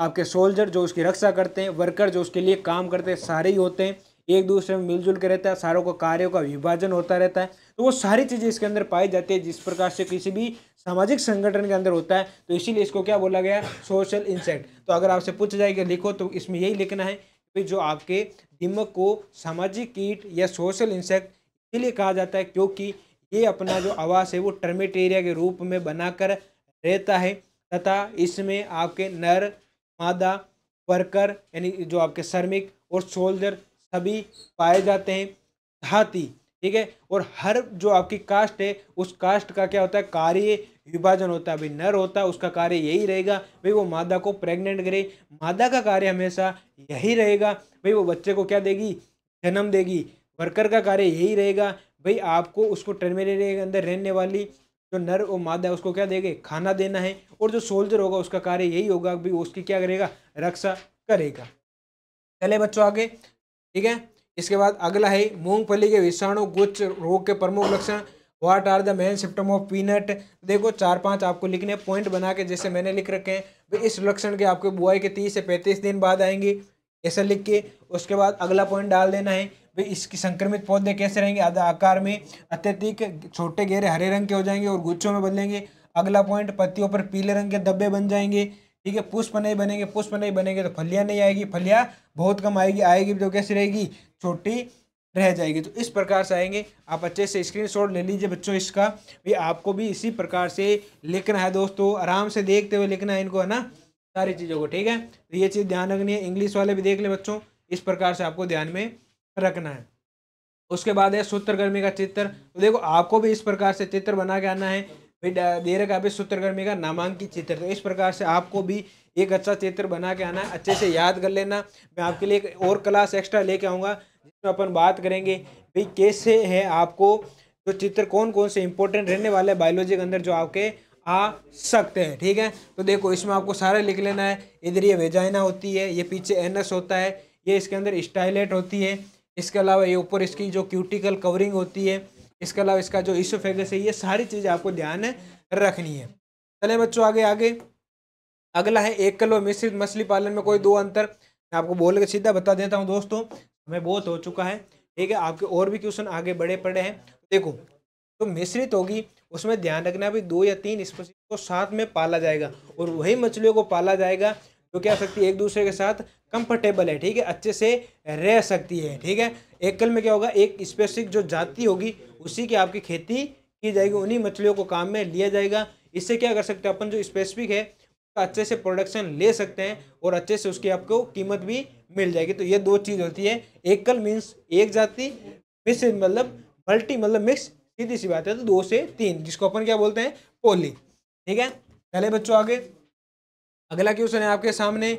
आपके सोल्जर जो उसकी रक्षा करते हैं वर्कर जो उसके लिए काम करते हैं सारे ही होते हैं एक दूसरे में मिलजुल के रहता है सारों का कार्यों का विभाजन होता रहता है तो वो सारी चीज़ें इसके अंदर पाई जाती है जिस प्रकार से किसी भी सामाजिक संगठन के अंदर होता है तो इसीलिए इसको क्या बोला गया सोशल इंसेक्ट तो अगर आपसे पूछ जाएगा लिखो तो इसमें यही लिखना है कि जो आपके दिमाग को सामाजिक कीट या सोशल इंसेक्ट इसीलिए कहा जाता है क्योंकि ये अपना जो आवास है वो टर्मेटेरिया के रूप में बनाकर रहता है तथा इसमें आपके नर मादा वर्कर यानी जो आपके श्रमिक और सोल्जर सभी पाए जाते हैं धाती ठीक है और हर जो आपकी कास्ट है उस कास्ट का क्या होता है कार्य विभाजन होता है भाई नर होता है उसका कार्य यही रहेगा भाई वो मादा को प्रेग्नेंट करे मादा का कार्य हमेशा यही रहेगा भाई वो बच्चे को क्या देगी जन्म देगी वर्कर का कार्य यही रहेगा भाई आपको उसको टर्मिनेटर के अंदर रहने वाली जो नर और मादा है उसको क्या देंगे खाना देना है और जो सोल्जर होगा उसका कार्य यही होगा भाई उसकी क्या करेगा रक्षा करेगा चले बच्चों आगे ठीक है इसके बाद अगला है मूंगफली के विषाणु गुच्छ रोग के प्रमुख लक्षण what are the main symptom of peanut देखो चार पांच आपको लिखने पॉइंट बना के जैसे मैंने लिख रखे हैं तो इस लक्षण के आपके बुआई के तीस से पैंतीस दिन बाद आएंगे ऐसा लिख के उसके बाद अगला पॉइंट डाल देना है भाई इसकी संक्रमित पौधे कैसे रहेंगे आधा आकार में अत्यधिक छोटे गहरे हरे रंग के हो जाएंगे और गुच्छों में बदलेंगे अगला पॉइंट पत्तियों पर पीले रंग के धब्बे बन जाएंगे ठीक है पुष्प नहीं बनेंगे पुष्प नहीं बनेंगे तो फलियाँ नहीं आएगी फलियाँ बहुत कम आएगी आएगी तो कैसी रहेगी छोटी रह जाएगी तो इस प्रकार से आएंगे आप अच्छे से स्क्रीनशॉट ले लीजिए बच्चों इसका भी आपको भी इसी प्रकार से लिखना है दोस्तों आराम से देखते हुए लिखना है इनको है ना सारी चीज़ों को ठीक है तो ये चीज़ ध्यान रखनी है इंग्लिश वाले भी देख ले बच्चों इस प्रकार से आपको ध्यान में रखना है उसके बाद है गर्मी का चित्र तो देखो आपको भी इस प्रकार से चित्र बना के आना है दे रखा है सूत्रकर्मी का नामांकित चित्र तो इस प्रकार से आपको भी एक अच्छा चित्र बना के आना अच्छे से याद कर लेना मैं आपके लिए एक और क्लास एक्स्ट्रा लेके आऊँगा जिसमें अपन बात करेंगे भाई कैसे है आपको जो चित्र कौन कौन से इंपॉर्टेंट रहने वाले बायोलॉजी के अंदर जो आपके आ सकते हैं ठीक है तो देखो इसमें आपको सारा लिख लेना है इधर ये वेजाइना होती है ये पीछे एनस होता है ये इसके अंदर स्टाइलेट होती है इसके अलावा ये ऊपर इसकी जो क्यूटिकल कवरिंग होती है इसके अलावा इसका जो ईसोफेगस है ये सारी चीज़ें आपको ध्यान रखनी है चले बच्चों आगे आगे अगला है एक किलो मिश्रित मछली पालन में कोई दो अंतर मैं आपको बोल के सीधा बता देता हूँ दोस्तों हमें बहुत हो चुका है ठीक है आपके और भी क्वेश्चन आगे बड़े पड़े हैं देखो जो तो मिश्रित होगी उसमें ध्यान रखना भी दो या तीन स्पीसीज को साथ में पाला जाएगा और वही मछलियों को पाला जाएगा जो क्या सकती है एक दूसरे के साथ कंफर्टेबल है ठीक है अच्छे से रह सकती है ठीक है एकल में क्या होगा एक स्पेसिफिक जो जाति होगी उसी की आपकी खेती की जाएगी उन्हीं मछलियों को काम में लिया जाएगा इससे क्या कर सकते हैं अपन जो स्पेसिफिक है उसका अच्छे से प्रोडक्शन ले सकते हैं और अच्छे से उसकी आपको कीमत भी मिल जाएगी तो ये दो चीज़ होती है एकल मीन्स एक जाति मिक्स मतलब मल्टी मतलब मिक्स सीधी सी बात है तो दो से तीन जिसको अपन क्या बोलते हैं पोली ठीक है पहले बच्चों आगे अगला क्वेश्चन है आपके सामने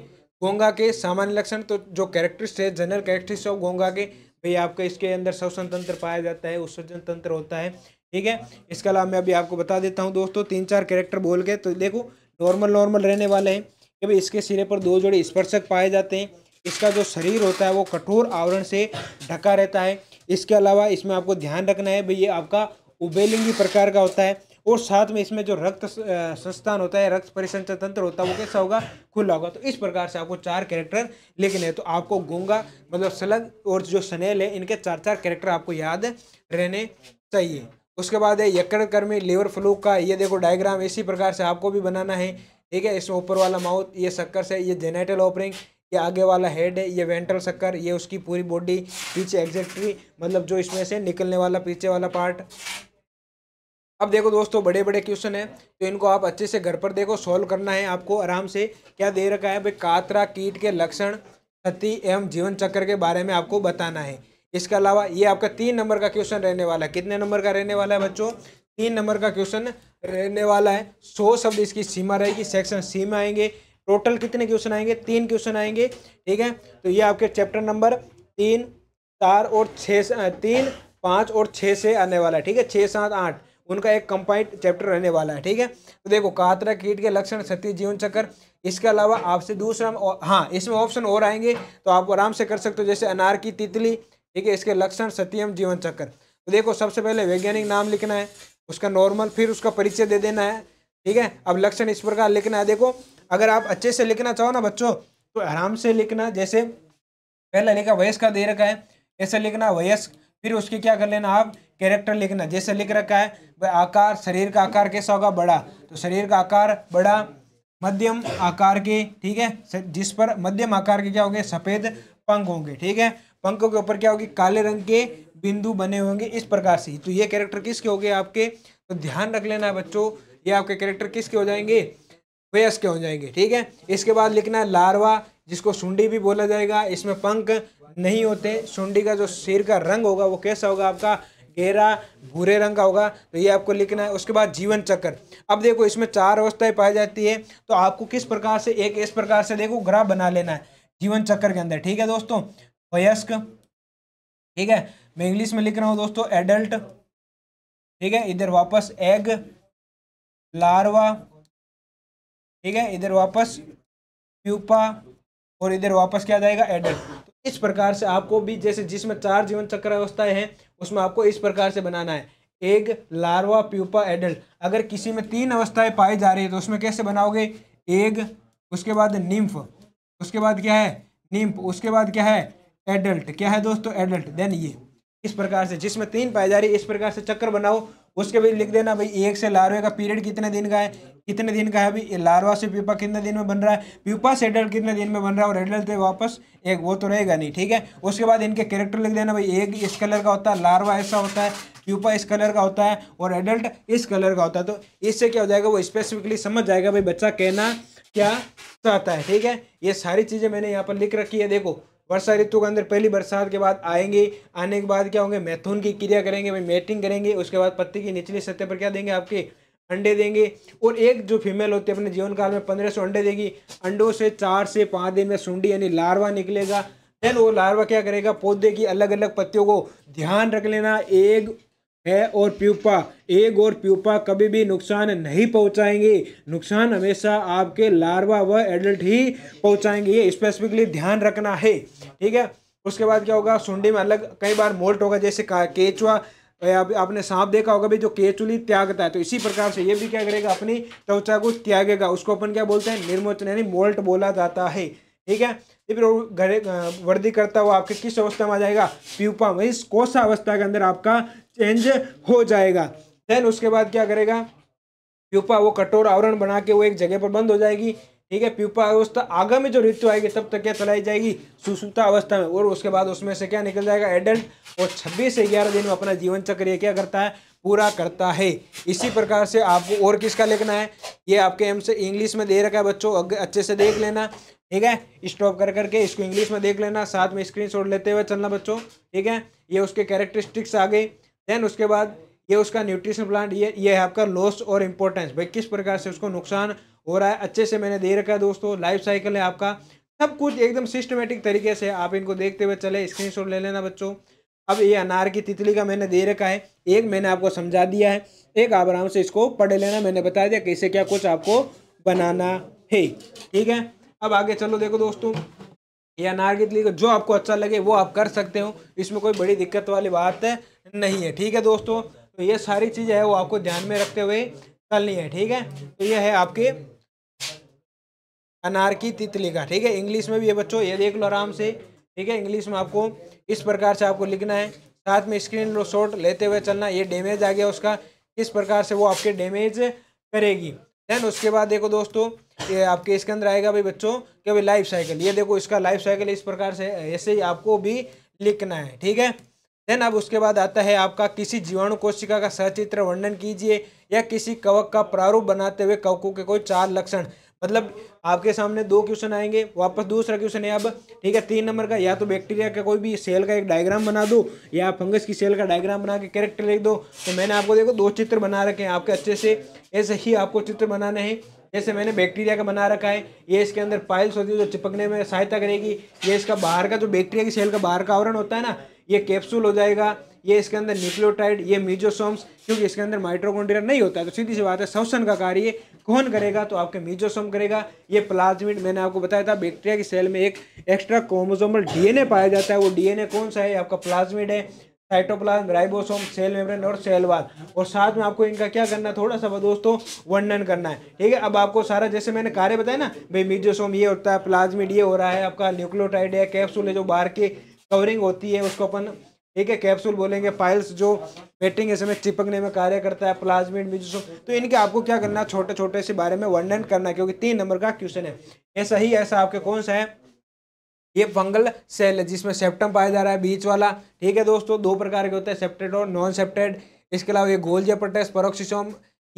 गोंगा के सामान्य लक्षण तो जो कैरेक्टरिस्ट है जनरल कैरेक्टरिस्ट ऑफ गोंगा के भाई आपका इसके अंदर श्वसन तंत्र पाया जाता है उत्सर्जन तंत्र होता है ठीक है इसके अलावा मैं अभी आपको बता देता हूँ दोस्तों तीन चार कैरेक्टर बोल के तो देखो नॉर्मल नॉर्मल रहने वाले हैं कि भाई इसके सिरे पर दो जोड़े स्पर्शक पाए जाते हैं इसका जो शरीर होता है वो कठोर आवरण से ढका रहता है इसके अलावा इसमें आपको ध्यान रखना है भाई ये आपका उबेलिंगी प्रकार का होता है और साथ में इसमें जो रक्त संस्थान होता है रक्त परिसंचन तंत्र होता है वो कैसा होगा खुला होगा तो इस प्रकार से आपको चार कैरेक्टर लेकिन है तो आपको गूंगा मतलब सलग और जो सनेल है इनके चार चार कैरेक्टर आपको याद रहने चाहिए उसके बाद है कर्मी लेवर फ्लू का ये देखो डायग्राम इसी प्रकार से आपको भी बनाना है ठीक है इसमें ऊपर वाला माउथ ये शक्कर से ये जेनेटल ओपरिंग ये आगे वाला हेड है ये वेंट्रल शक्कर ये उसकी पूरी बॉडी पीछे एग्जैक्टली मतलब जो इसमें से निकलने वाला पीछे वाला पार्ट अब देखो दोस्तों बड़े बड़े क्वेश्चन हैं तो इनको आप अच्छे से घर पर देखो सॉल्व करना है आपको आराम से क्या दे रखा है भाई कातरा कीट के लक्षण क्षति एवं जीवन चक्र के बारे में आपको बताना है इसके अलावा ये आपका तीन नंबर का क्वेश्चन रहने वाला है कितने नंबर का रहने वाला है बच्चों तीन नंबर का क्वेश्चन रहने वाला है सौ शब्द इसकी सीमा रहेगी सेक्शन सी में आएंगे टोटल कितने क्वेश्चन आएंगे तीन क्वेश्चन आएंगे ठीक है तो ये आपके चैप्टर नंबर तीन चार और छः तीन पाँच और छः से आने वाला है ठीक है छः सात आठ उनका एक कंपाइंड चैप्टर रहने वाला है ठीक है तो देखो कातरा कीट के लक्षण सत्य जीवन चक्र इसके अलावा आपसे दूसरा हाँ इसमें ऑप्शन और आएंगे तो आप आराम से कर सकते हो जैसे अनार की तितली ठीक है इसके लक्षण सत्यम जीवन चक्र तो देखो सबसे पहले वैज्ञानिक नाम लिखना है उसका नॉर्मल फिर उसका परिचय दे देना है ठीक है अब लक्षण इस प्रकार लिखना है देखो अगर आप अच्छे से लिखना चाहो ना बच्चों तो आराम से लिखना जैसे पहला लिखा वयस्क का दे रखा है ऐसे लिखना वयस्क फिर उसके क्या कर लेना आप कैरेक्टर लिखना जैसे लिख रखा है भाई आकार शरीर का आकार कैसा होगा बड़ा तो शरीर का आकार बड़ा मध्यम आकार के ठीक है जिस पर मध्यम आकार के क्या होंगे सफ़ेद पंख होंगे ठीक है पंखों के ऊपर क्या होगी काले रंग के बिंदु बने होंगे इस प्रकार से तो ये कैरेक्टर किसके हो गए आपके तो ध्यान रख लेना बच्चों ये आपके कैरेक्टर किसके हो जाएंगे वयस्क हो जाएंगे ठीक है इसके बाद लिखना है लार्वा जिसको सुंडी भी बोला जाएगा इसमें पंख नहीं होते सुंडी का जो सिर का रंग होगा वो कैसा होगा आपका गहरा भूरे रंग का होगा तो ये आपको लिखना है उसके बाद जीवन चक्र अब देखो इसमें चार अवस्थाएं पाई जाती है तो आपको किस प्रकार से एक इस प्रकार से देखो ग्रह बना लेना है जीवन चक्र के अंदर ठीक है दोस्तों वयस्क ठीक है मैं इंग्लिश में लिख रहा हूँ दोस्तों एडल्ट ठीक है इधर वापस एग लार्वा ठीक है इधर वापस प्यूपा और इधर वापस क्या जाएगा एडल्ट तो इस प्रकार से आपको भी जैसे जिसमें चार जीवन चक्र अवस्थाएं हैं उसमें आपको इस प्रकार से बनाना है एग लार्वा प्यूपा एडल्ट अगर किसी में तीन अवस्थाएं पाई जा रही है तो उसमें कैसे बनाओगे एग उसके बाद निम्फ उसके बाद क्या है निम्फ उसके बाद क्या है एडल्ट क्या है दोस्तों एडल्ट देन ये इस प्रकार से जिसमें तीन पाई जा रही है इस प्रकार से चक्र बनाओ उसके बीच लिख देना भाई एक से लार्वे का पीरियड कितने दिन का है कितने दिन का है अभी लार्वा से प्यूपा कितने दिन में बन रहा है प्यूपा से एडल्ट कितने दिन में बन रहा है और एडल्ट वापस एक वो तो रहेगा नहीं ठीक है उसके बाद इनके कैरेक्टर लिख देना भाई एक इस कलर का होता है लार्वा ऐसा होता है प्यूपा इस कलर का होता है और एडल्ट इस कलर का होता है तो इससे क्या हो जाएगा वो स्पेसिफिकली समझ जाएगा भाई बच्चा कहना क्या चाहता है ठीक है ये सारी चीज़ें मैंने यहाँ पर लिख रखी है देखो वर्षा ऋतु के अंदर पहली बरसात के बाद आएंगे आने के बाद क्या होंगे मैथुन की क्रिया करेंगे भाई मेटिंग करेंगे उसके बाद पत्ती की निचली सतह पर क्या देंगे आपके अंडे देंगे और एक जो फीमेल होती है अपने जीवन काल में पंद्रह सौ अंडे देगी अंडों से चार से पाँच दिन में सूंडी यानी लार्वा निकलेगा देन वो लार्वा क्या करेगा पौधे की अलग अलग पत्तियों को ध्यान रख लेना एक है और प्यूपा एक और प्यूपा कभी भी नुकसान नहीं पहुंचाएंगे नुकसान हमेशा आपके लार्वा व एडल्ट ही पहुंचाएंगे ये स्पेसिफिकली ध्यान रखना है ठीक है उसके बाद क्या होगा सुंडी में अलग कई बार मोल्ट होगा जैसे केचुआ तो आपने सांप देखा होगा भी जो केचुली त्यागता है तो इसी प्रकार से ये भी क्या करेगा अपनी त्वचा को त्यागेगा उसको अपन क्या बोलते हैं निर्मोचन यानी मोल्ट बोला जाता है ठीक है ये फिर घरे वृद्धि करता हुआ आपके किस अवस्था में आ जाएगा प्यूपा वही कोसा अवस्था के अंदर आपका चेंज हो जाएगा देन उसके बाद क्या करेगा प्यूपा वो कठोर आवरण बना के वो एक जगह पर बंद हो जाएगी ठीक है प्यूपा अवस्था आगामी जो ऋतु आएगी तब तक क्या चलाई जाएगी सुसुप्ता अवस्था में और उसके बाद उसमें से क्या निकल जाएगा एडल्ट और छब्बीस से ग्यारह दिन में अपना जीवन चक्र ये क्या करता है पूरा करता है इसी प्रकार से आपको और किसका लिखना है ये आपके एम से इंग्लिश में दे रखा है बच्चों अच्छे से देख लेना ठीक है स्टॉप कर करके इसको इंग्लिश में देख लेना साथ में स्क्रीन लेते हुए चलना बच्चों ठीक है ये उसके कैरेक्टरिस्टिक्स आ गई देन उसके बाद ये उसका न्यूट्रिशन प्लान ये ये है आपका लॉस और इम्पोर्टेंस भाई किस प्रकार से उसको नुकसान हो रहा है अच्छे से मैंने दे रखा है दोस्तों लाइफ साइकिल है आपका सब कुछ एकदम सिस्टमेटिक तरीके से आप इनको देखते हुए चले स्क्रीन ले लेना बच्चों अब ये अनार की तितली का मैंने दे रखा है एक मैंने आपको समझा दिया है एक आप आराम से इसको पढ़ लेना मैंने बता दिया कैसे क्या कुछ आपको बनाना है ठीक है अब आगे चलो देखो दोस्तों ये अनार की तितली का जो आपको अच्छा लगे वो आप कर सकते हो इसमें कोई बड़ी दिक्कत वाली बात है, नहीं है ठीक है दोस्तों तो ये सारी चीज़ें है वो आपको ध्यान में रखते हुए चलनी है ठीक है तो ये है आपके अनार की तितली का ठीक है इंग्लिश में भी ये बच्चों ये देख लो आराम से ठीक है इंग्लिश में आपको इस प्रकार से आपको लिखना है साथ में स्क्रीन शॉट लेते हुए चलना ये डैमेज आ गया उसका किस प्रकार से वो आपके डैमेज करेगी देन उसके बाद देखो दोस्तों ये आपके इसके अंदर आएगा भाई बच्चों के भाई लाइफ साइकिल ये देखो इसका लाइफ साइकिल इस प्रकार से ऐसे ही आपको भी लिखना है ठीक है देन अब उसके बाद आता है आपका किसी जीवाणु कोशिका का सचित्र वर्णन कीजिए या किसी कवक का प्रारूप बनाते हुए कवकों के कोई चार लक्षण मतलब आपके सामने दो क्वेश्चन आएंगे वापस दूसरा क्वेश्चन है अब ठीक है तीन नंबर का या तो बैक्टीरिया का कोई भी सेल का एक डायग्राम बना दो या फंगस की सेल का डायग्राम बना के कैरेक्टर लिख दो तो मैंने आपको देखो दो चित्र बना रखे हैं आपके अच्छे से ऐसे ही आपको चित्र बनाने हैं जैसे मैंने बैक्टीरिया का बना रखा है ये इसके अंदर फाइल्स होती है जो चिपकने में सहायता करेगी ये इसका बाहर का जो बैक्टीरिया की सेल का बाहर का आवरण होता है ना ये कैप्सूल हो जाएगा ये इसके अंदर न्यूक्लियोटाइड ये मीजोसोम्स क्योंकि इसके अंदर माइट्रोकोन्ड्रिया नहीं होता है तो सीधी सी बात है श्वसन का कार्य कौन करेगा तो आपके मीजोसोम करेगा ये प्लाज्मिड मैंने आपको बताया था बैक्टीरिया की सेल में एक एक्स्ट्रा क्रोमोजोमल डीएनए पाया जाता है वो डीएनए कौन सा है आपका प्लाज्मिड है साइटोप्लाज्म राइबोसोम सेल मेम्ब्रेन और सेल और साथ में आपको इनका क्या करना थोड़ा सा दोस्तों वर्णन करना है ठीक है अब आपको सारा जैसे मैंने कार्य बताया ना भाई मीजोसोम ये होता है प्लाज्मिड ये हो रहा है आपका न्यूक्लियोटाइड है कैप्सूल है जो बाहर के कवरिंग होती है उसको अपन ठीक है कैप्सूल बोलेंगे पाइल्स जो मेटिंग है इसमें चिपकने में कार्य करता है प्लाज्मिड बीजो तो इनके आपको क्या करना है छोटे छोटे से बारे में वर्णन करना है क्योंकि तीन नंबर का क्वेश्चन है ऐसा ही ऐसा आपके कौन सा है ये फंगल सेल है जिसमें सेप्टम पाया जा रहा है बीच वाला ठीक है दोस्तों दो प्रकार के होते हैं सेप्टेड और नॉन सेप्टेड इसके अलावा ये गोल पटेस परोक्सिसोम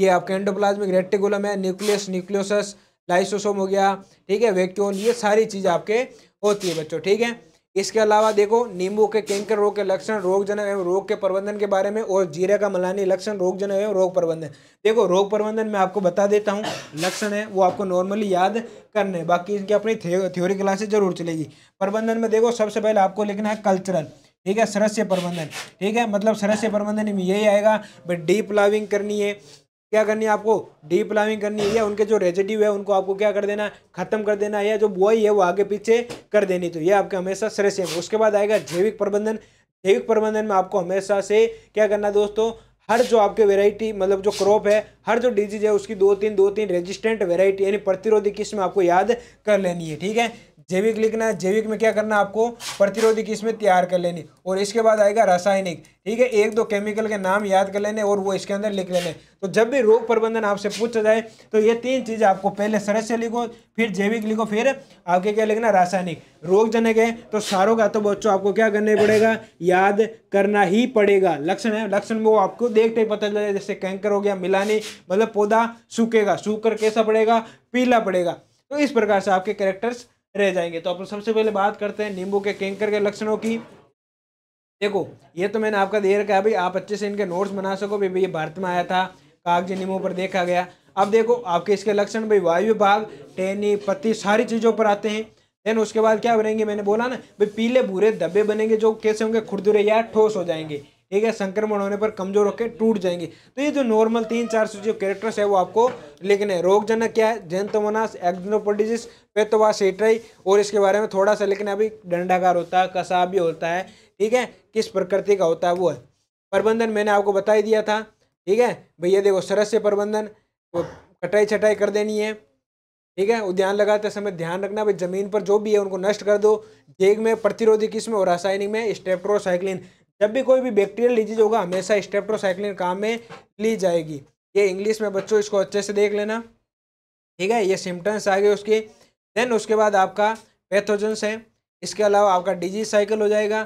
ये आपके एंडोप्लाज्मिक रेटिकुलम है न्यूक्लियस न्यूक्लियोसस लाइसोसोम हो गया ठीक है वैक्यूल ये सारी चीज़ आपके होती है बच्चों ठीक है इसके अलावा देखो नींबू के कैंकर रोग के लक्षण रोग एवं रोग के प्रबंधन के बारे में और जीरे का मलानी लक्षण रोग एवं रोग प्रबंधन देखो रोग प्रबंधन मैं आपको बता देता हूँ लक्षण है वो आपको नॉर्मली याद करने बाकी इनकी अपनी थ्योरी क्लासेज जरूर चलेगी प्रबंधन में देखो सबसे पहले आपको लिखना है कल्चरल ठीक है सरस्य प्रबंधन ठीक है मतलब सरस्य प्रबंधन में यही आएगा भाई डीप लाविंग करनी है क्या करनी है आपको डीप प्लाविंग करनी है या उनके जो रेजिटिव है उनको आपको क्या कर देना है खत्म कर देना है या जो बुआई है वो आगे पीछे कर देनी तो ये आपके हमेशा श्रेष्ठ है उसके बाद आएगा जैविक प्रबंधन जैविक प्रबंधन में आपको हमेशा से क्या करना दोस्तों हर जो आपके वेराइटी मतलब जो क्रॉप है हर जो डिजीज है उसकी दो तीन दो तीन रेजिस्टेंट वेराइटी यानी प्रतिरोधी किस्म आपको याद कर लेनी है ठीक है जैविक लिखना है जैविक में क्या करना है आपको प्रतिरोधी किस्में तैयार कर लेनी और इसके बाद आएगा रासायनिक ठीक है एक दो केमिकल के नाम याद कर लेने और वो इसके अंदर लिख लेने तो जब भी रोग प्रबंधन आपसे पूछा जाए तो ये तीन चीज़ आपको पहले सरस्य लिखो फिर जैविक लिखो फिर आगे क्या लिखना रासायनिक रोग जने है तो सारों का तो बच्चों आपको क्या करना पड़ेगा याद करना ही पड़ेगा लक्षण है लक्षण में वो आपको देखते ही पता चले जैसे कैंकर हो गया मिलानी मतलब पौधा सूखेगा सूख कर कैसा पड़ेगा पीला पड़ेगा तो इस प्रकार से आपके कैरेक्टर्स रह जाएंगे तो अपन सबसे पहले बात करते हैं नींबू के कैंकर के लक्षणों की देखो ये तो मैंने आपका दे रखा है भाई आप अच्छे से इनके नोट्स बना सको भाई ये भारत में आया था कागजी नींबू पर देखा गया अब देखो आपके इसके लक्षण भाई वायु भाग टेनी पत्ती सारी चीज़ों पर आते हैं देन उसके बाद क्या बनेंगे मैंने बोला ना भाई पीले भूरे धब्बे बनेंगे जो कैसे होंगे खुरदुरे या ठोस हो जाएंगे ठीक है संक्रमण होने पर कमजोर होकर टूट जाएंगी तो ये जो नॉर्मल तीन चार से जो कैरेक्टर्स है वो आपको लिखने रोग जनक क्या है जेंतोमोनास एक्जनोपोडिजिस पेतोवासेट्राई और इसके बारे में थोड़ा सा लिखना अभी डंडाकार होता है कसा भी होता है ठीक है किस प्रकृति का होता है वो है प्रबंधन मैंने आपको बता ही दिया था ठीक है भैया देखो सरस से प्रबंधन तो कटाई छटाई कर देनी है ठीक है उद्यान लगाते समय ध्यान रखना भाई जमीन पर जो भी है उनको नष्ट कर दो जेग में प्रतिरोधी किस्म और रासायनिक में स्टेप्ट्रोसाइक्लिन जब भी कोई भी बैक्टीरियल डिजीज होगा हमेशा स्टेप्टोसाइक्लिन काम में ली जाएगी ये इंग्लिश में बच्चों इसको अच्छे से देख लेना ठीक है ये सिम्टम्स आ गए उसके देन उसके बाद आपका पैथोजेंस है इसके अलावा आपका डिजीज साइकिल हो जाएगा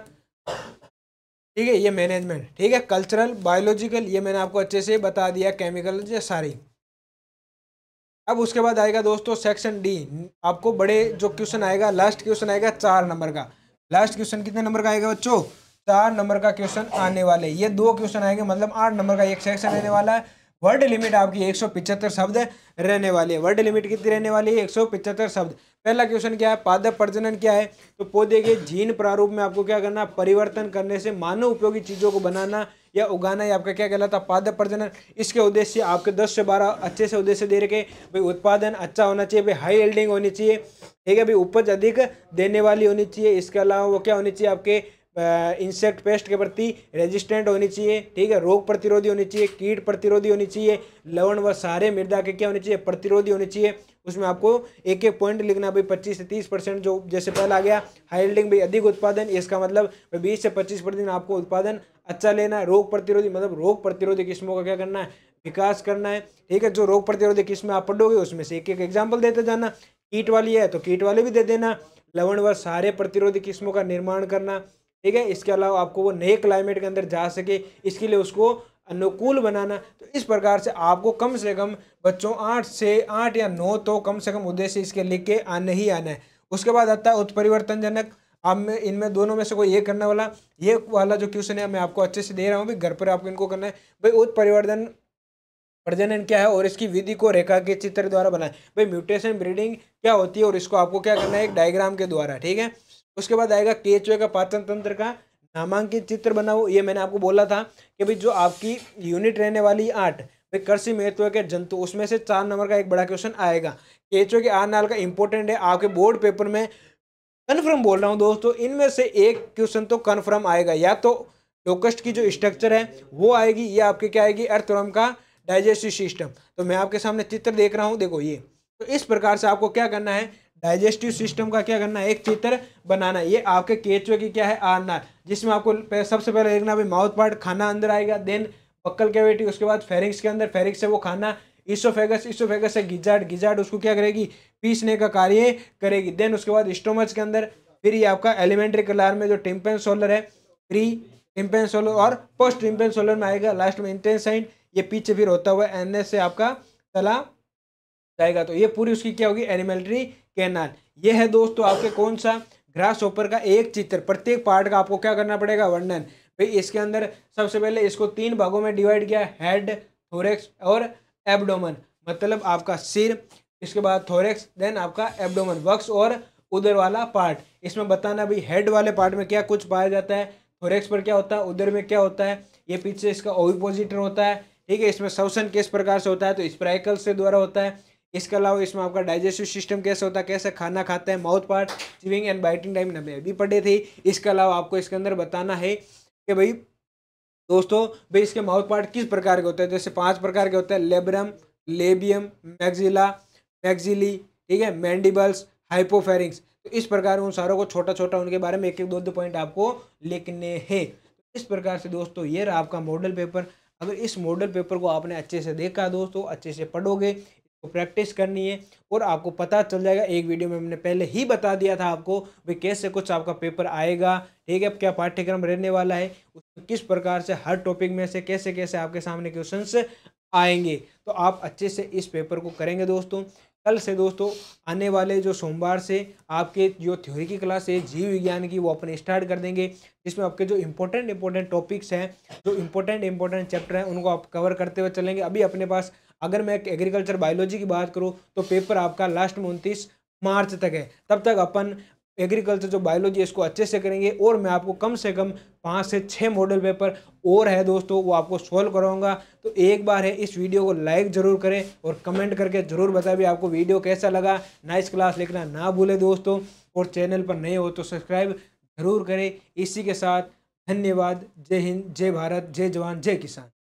ठीक है ये मैनेजमेंट ठीक है कल्चरल बायोलॉजिकल ये मैंने आपको अच्छे से बता दिया केमिकल ये सारी अब उसके बाद आएगा दोस्तों सेक्शन डी आपको बड़े जो क्वेश्चन आएगा लास्ट क्वेश्चन आएगा चार नंबर का लास्ट क्वेश्चन कितने नंबर का आएगा बच्चों चार नंबर का क्वेश्चन आने वाले ये दो क्वेश्चन आएंगे मतलब आठ नंबर का एक सेक्शन रहने वाला है वर्ड लिमिट आपकी एक सौ पिचहत्तर शब्द रहने वाली है वर्ड लिमिट कितनी रहने वाली है एक सौ पिचहत्तर शब्द पहला क्वेश्चन क्या है पादप प्रजनन क्या है तो पौधे के जीन प्रारूप में आपको क्या करना परिवर्तन करने से मानव उपयोगी चीज़ों को बनाना या उगाना या आपका क्या कहलाता है पादप प्रजनन इसके उद्देश्य आपके 10 से 12 अच्छे से उद्देश्य दे रखे भाई उत्पादन अच्छा होना चाहिए भाई हाई एल्डिंग होनी चाहिए ठीक है भाई उपज अधिक देने वाली होनी चाहिए इसके अलावा वो क्या होनी चाहिए आपके इंसेक्ट पेस्ट के प्रति रेजिस्टेंट होनी चाहिए ठीक है रोग प्रतिरोधी होनी चाहिए कीट प्रतिरोधी होनी चाहिए लवण व सारे मृदा के क्या होनी चाहिए प्रतिरोधी होनी चाहिए उसमें आपको एक एक पॉइंट लिखना भाई पच्चीस से तीस परसेंट जो जैसे पहला आ गया हाइल्डिंग भाई अधिक उत्पादन इसका मतलब बीस से पच्चीस प्रतिदिन आपको उत्पादन अच्छा लेना है रोग प्रतिरोधी मतलब रोग प्रतिरोधी किस्मों का क्या करना है विकास करना है ठीक है जो रोग प्रतिरोधी किस्में आप पढ़ोगे उसमें से एक एक एग्जाम्पल देते जाना कीट वाली है तो कीट वाले भी दे देना लवण व सारे प्रतिरोधी किस्मों का निर्माण करना ठीक है इसके अलावा आपको वो नए क्लाइमेट के अंदर जा सके इसके लिए उसको अनुकूल बनाना तो इस प्रकार से आपको कम से कम बच्चों आठ से आठ या नौ तो कम से कम उद्देश्य इसके लेके आने ही आना है उसके बाद आता है उत्परिवर्तनजनक आप में इनमें दोनों में से कोई ये करने वाला ये वाला जो क्वेश्चन है मैं आपको अच्छे से दे रहा हूँ भी घर पर आपको इनको करना है भाई उत्परिवर्तन प्रजनन क्या है और इसकी विधि को रेखा के चित्र द्वारा बनाए भाई म्यूटेशन ब्रीडिंग क्या होती है और इसको आपको क्या करना है एक डायग्राम के द्वारा ठीक है उसके बाद आएगा केचुए का पाचन तंत्र का नामांकित चित्र बनाओ ये मैंने आपको बोला था कि भाई जो आपकी यूनिट रहने वाली आठ भाई कृषि महत्व के जंतु उसमें से चार नंबर का एक बड़ा क्वेश्चन आएगा केचुए के आर नाल का इंपॉर्टेंट है आपके बोर्ड पेपर में कन्फर्म बोल रहा हूँ दोस्तों इनमें से एक क्वेश्चन तो कन्फर्म आएगा या तो लोकस्ट की जो स्ट्रक्चर है वो आएगी या आपके क्या आएगी अर्थवर्म का डाइजेस्टिव सिस्टम तो मैं आपके सामने चित्र देख रहा हूँ देखो ये तो इस प्रकार से आपको क्या करना है डाइजेस्टिव सिस्टम का क्या करना है एक चित्र बनाना ये आपके केचुए की क्या है आना जिसमें आपको सबसे पहले देखना भाई माउथ पार्ट खाना अंदर आएगा देन बक्कल कैविटी उसके बाद फेरिंग्स के अंदर फेरिक्स से वो खाना इसोफेगस इसोफेगस से गिजार्ड गिजार्ड उसको क्या करेगी पीसने का कार्य करेगी देन उसके बाद स्टोमच के अंदर फिर ये आपका एलिमेंट्री कलार में जो टिम्पेन सोलर है प्री टिम्पेन सोलर और पोस्ट टिम्पेन सोलर में आएगा लास्ट में इंटेंसाइड ये पीछे फिर होता हुआ एन से आपका तला जाएगा तो ये पूरी उसकी क्या होगी एनिमेलरी कैनाल ये है दोस्तों आपके कौन सा ग्रास ओपर का एक चित्र प्रत्येक पार्ट का आपको क्या करना पड़ेगा वर्णन भाई इसके अंदर सबसे पहले इसको तीन भागों में डिवाइड किया हेड थोरेक्स और एबडोमन मतलब आपका सिर इसके बाद थोरेक्स देन आपका एबडोमन वक्स और उधर वाला पार्ट इसमें बताना भाई हेड वाले पार्ट में क्या कुछ पाया जाता है थोरेक्स पर क्या होता है उधर में क्या होता है ये पीछे इसका ओविपोजिटर होता है ठीक है इसमें शवसन किस प्रकार से होता है तो स्प्राइकल से द्वारा होता है इसके अलावा इसमें आपका डाइजेस्टिव सिस्टम कैसे होता है कैसे खाना खाता है mouth part chewing and biting time हमें अभी पढ़े थे इसके अलावा आपको इसके अंदर बताना है कि भाई दोस्तों भाई इसके माउथ पार्ट किस प्रकार के होते हैं जैसे पांच प्रकार के होते हैं लेबरम लेबियम मैगजिला मैगजिली ठीक है मैंडिबल्स हाइपोफेरिंग्स तो इस प्रकार उन सारों को छोटा छोटा उनके बारे में एक एक दो दो पॉइंट आपको लिखने हैं तो इस प्रकार से दोस्तों ये रहा आपका मॉडल पेपर अगर इस मॉडल पेपर को आपने अच्छे से देखा दोस्तों अच्छे से पढ़ोगे प्रैक्टिस करनी है और आपको पता चल जाएगा एक वीडियो में हमने पहले ही बता दिया था आपको भाई कैसे कुछ आपका पेपर आएगा ठीक है क्या पाठ्यक्रम रहने वाला है उसमें किस प्रकार से हर टॉपिक में से कैसे कैसे आपके सामने क्वेश्चन आएंगे तो आप अच्छे से इस पेपर को करेंगे दोस्तों कल से दोस्तों आने वाले जो सोमवार से आपके जो थ्योरी की क्लास है जीव विज्ञान की वो अपने स्टार्ट कर देंगे जिसमें आपके जो इम्पोर्टेंट इम्पोर्टेंट टॉपिक्स हैं जो इम्पोर्टेंट इम्पोर्टेंट चैप्टर हैं उनको आप कवर करते हुए चलेंगे अभी अपने पास अगर मैं एग्रीकल्चर बायोलॉजी की बात करूँ तो पेपर आपका लास्ट में उनतीस मार्च तक है तब तक अपन एग्रीकल्चर जो बायोलॉजी इसको अच्छे से करेंगे और मैं आपको कम से कम पाँच से छः मॉडल पेपर और है दोस्तों वो आपको सॉल्व कराऊंगा तो एक बार है इस वीडियो को लाइक ज़रूर करें और कमेंट करके ज़रूर बताएं भी आपको वीडियो कैसा लगा नाइस क्लास लिखना ना भूलें दोस्तों और चैनल पर नए हो तो सब्सक्राइब ज़रूर करें इसी के साथ धन्यवाद जय हिंद जय भारत जय जवान जय किसान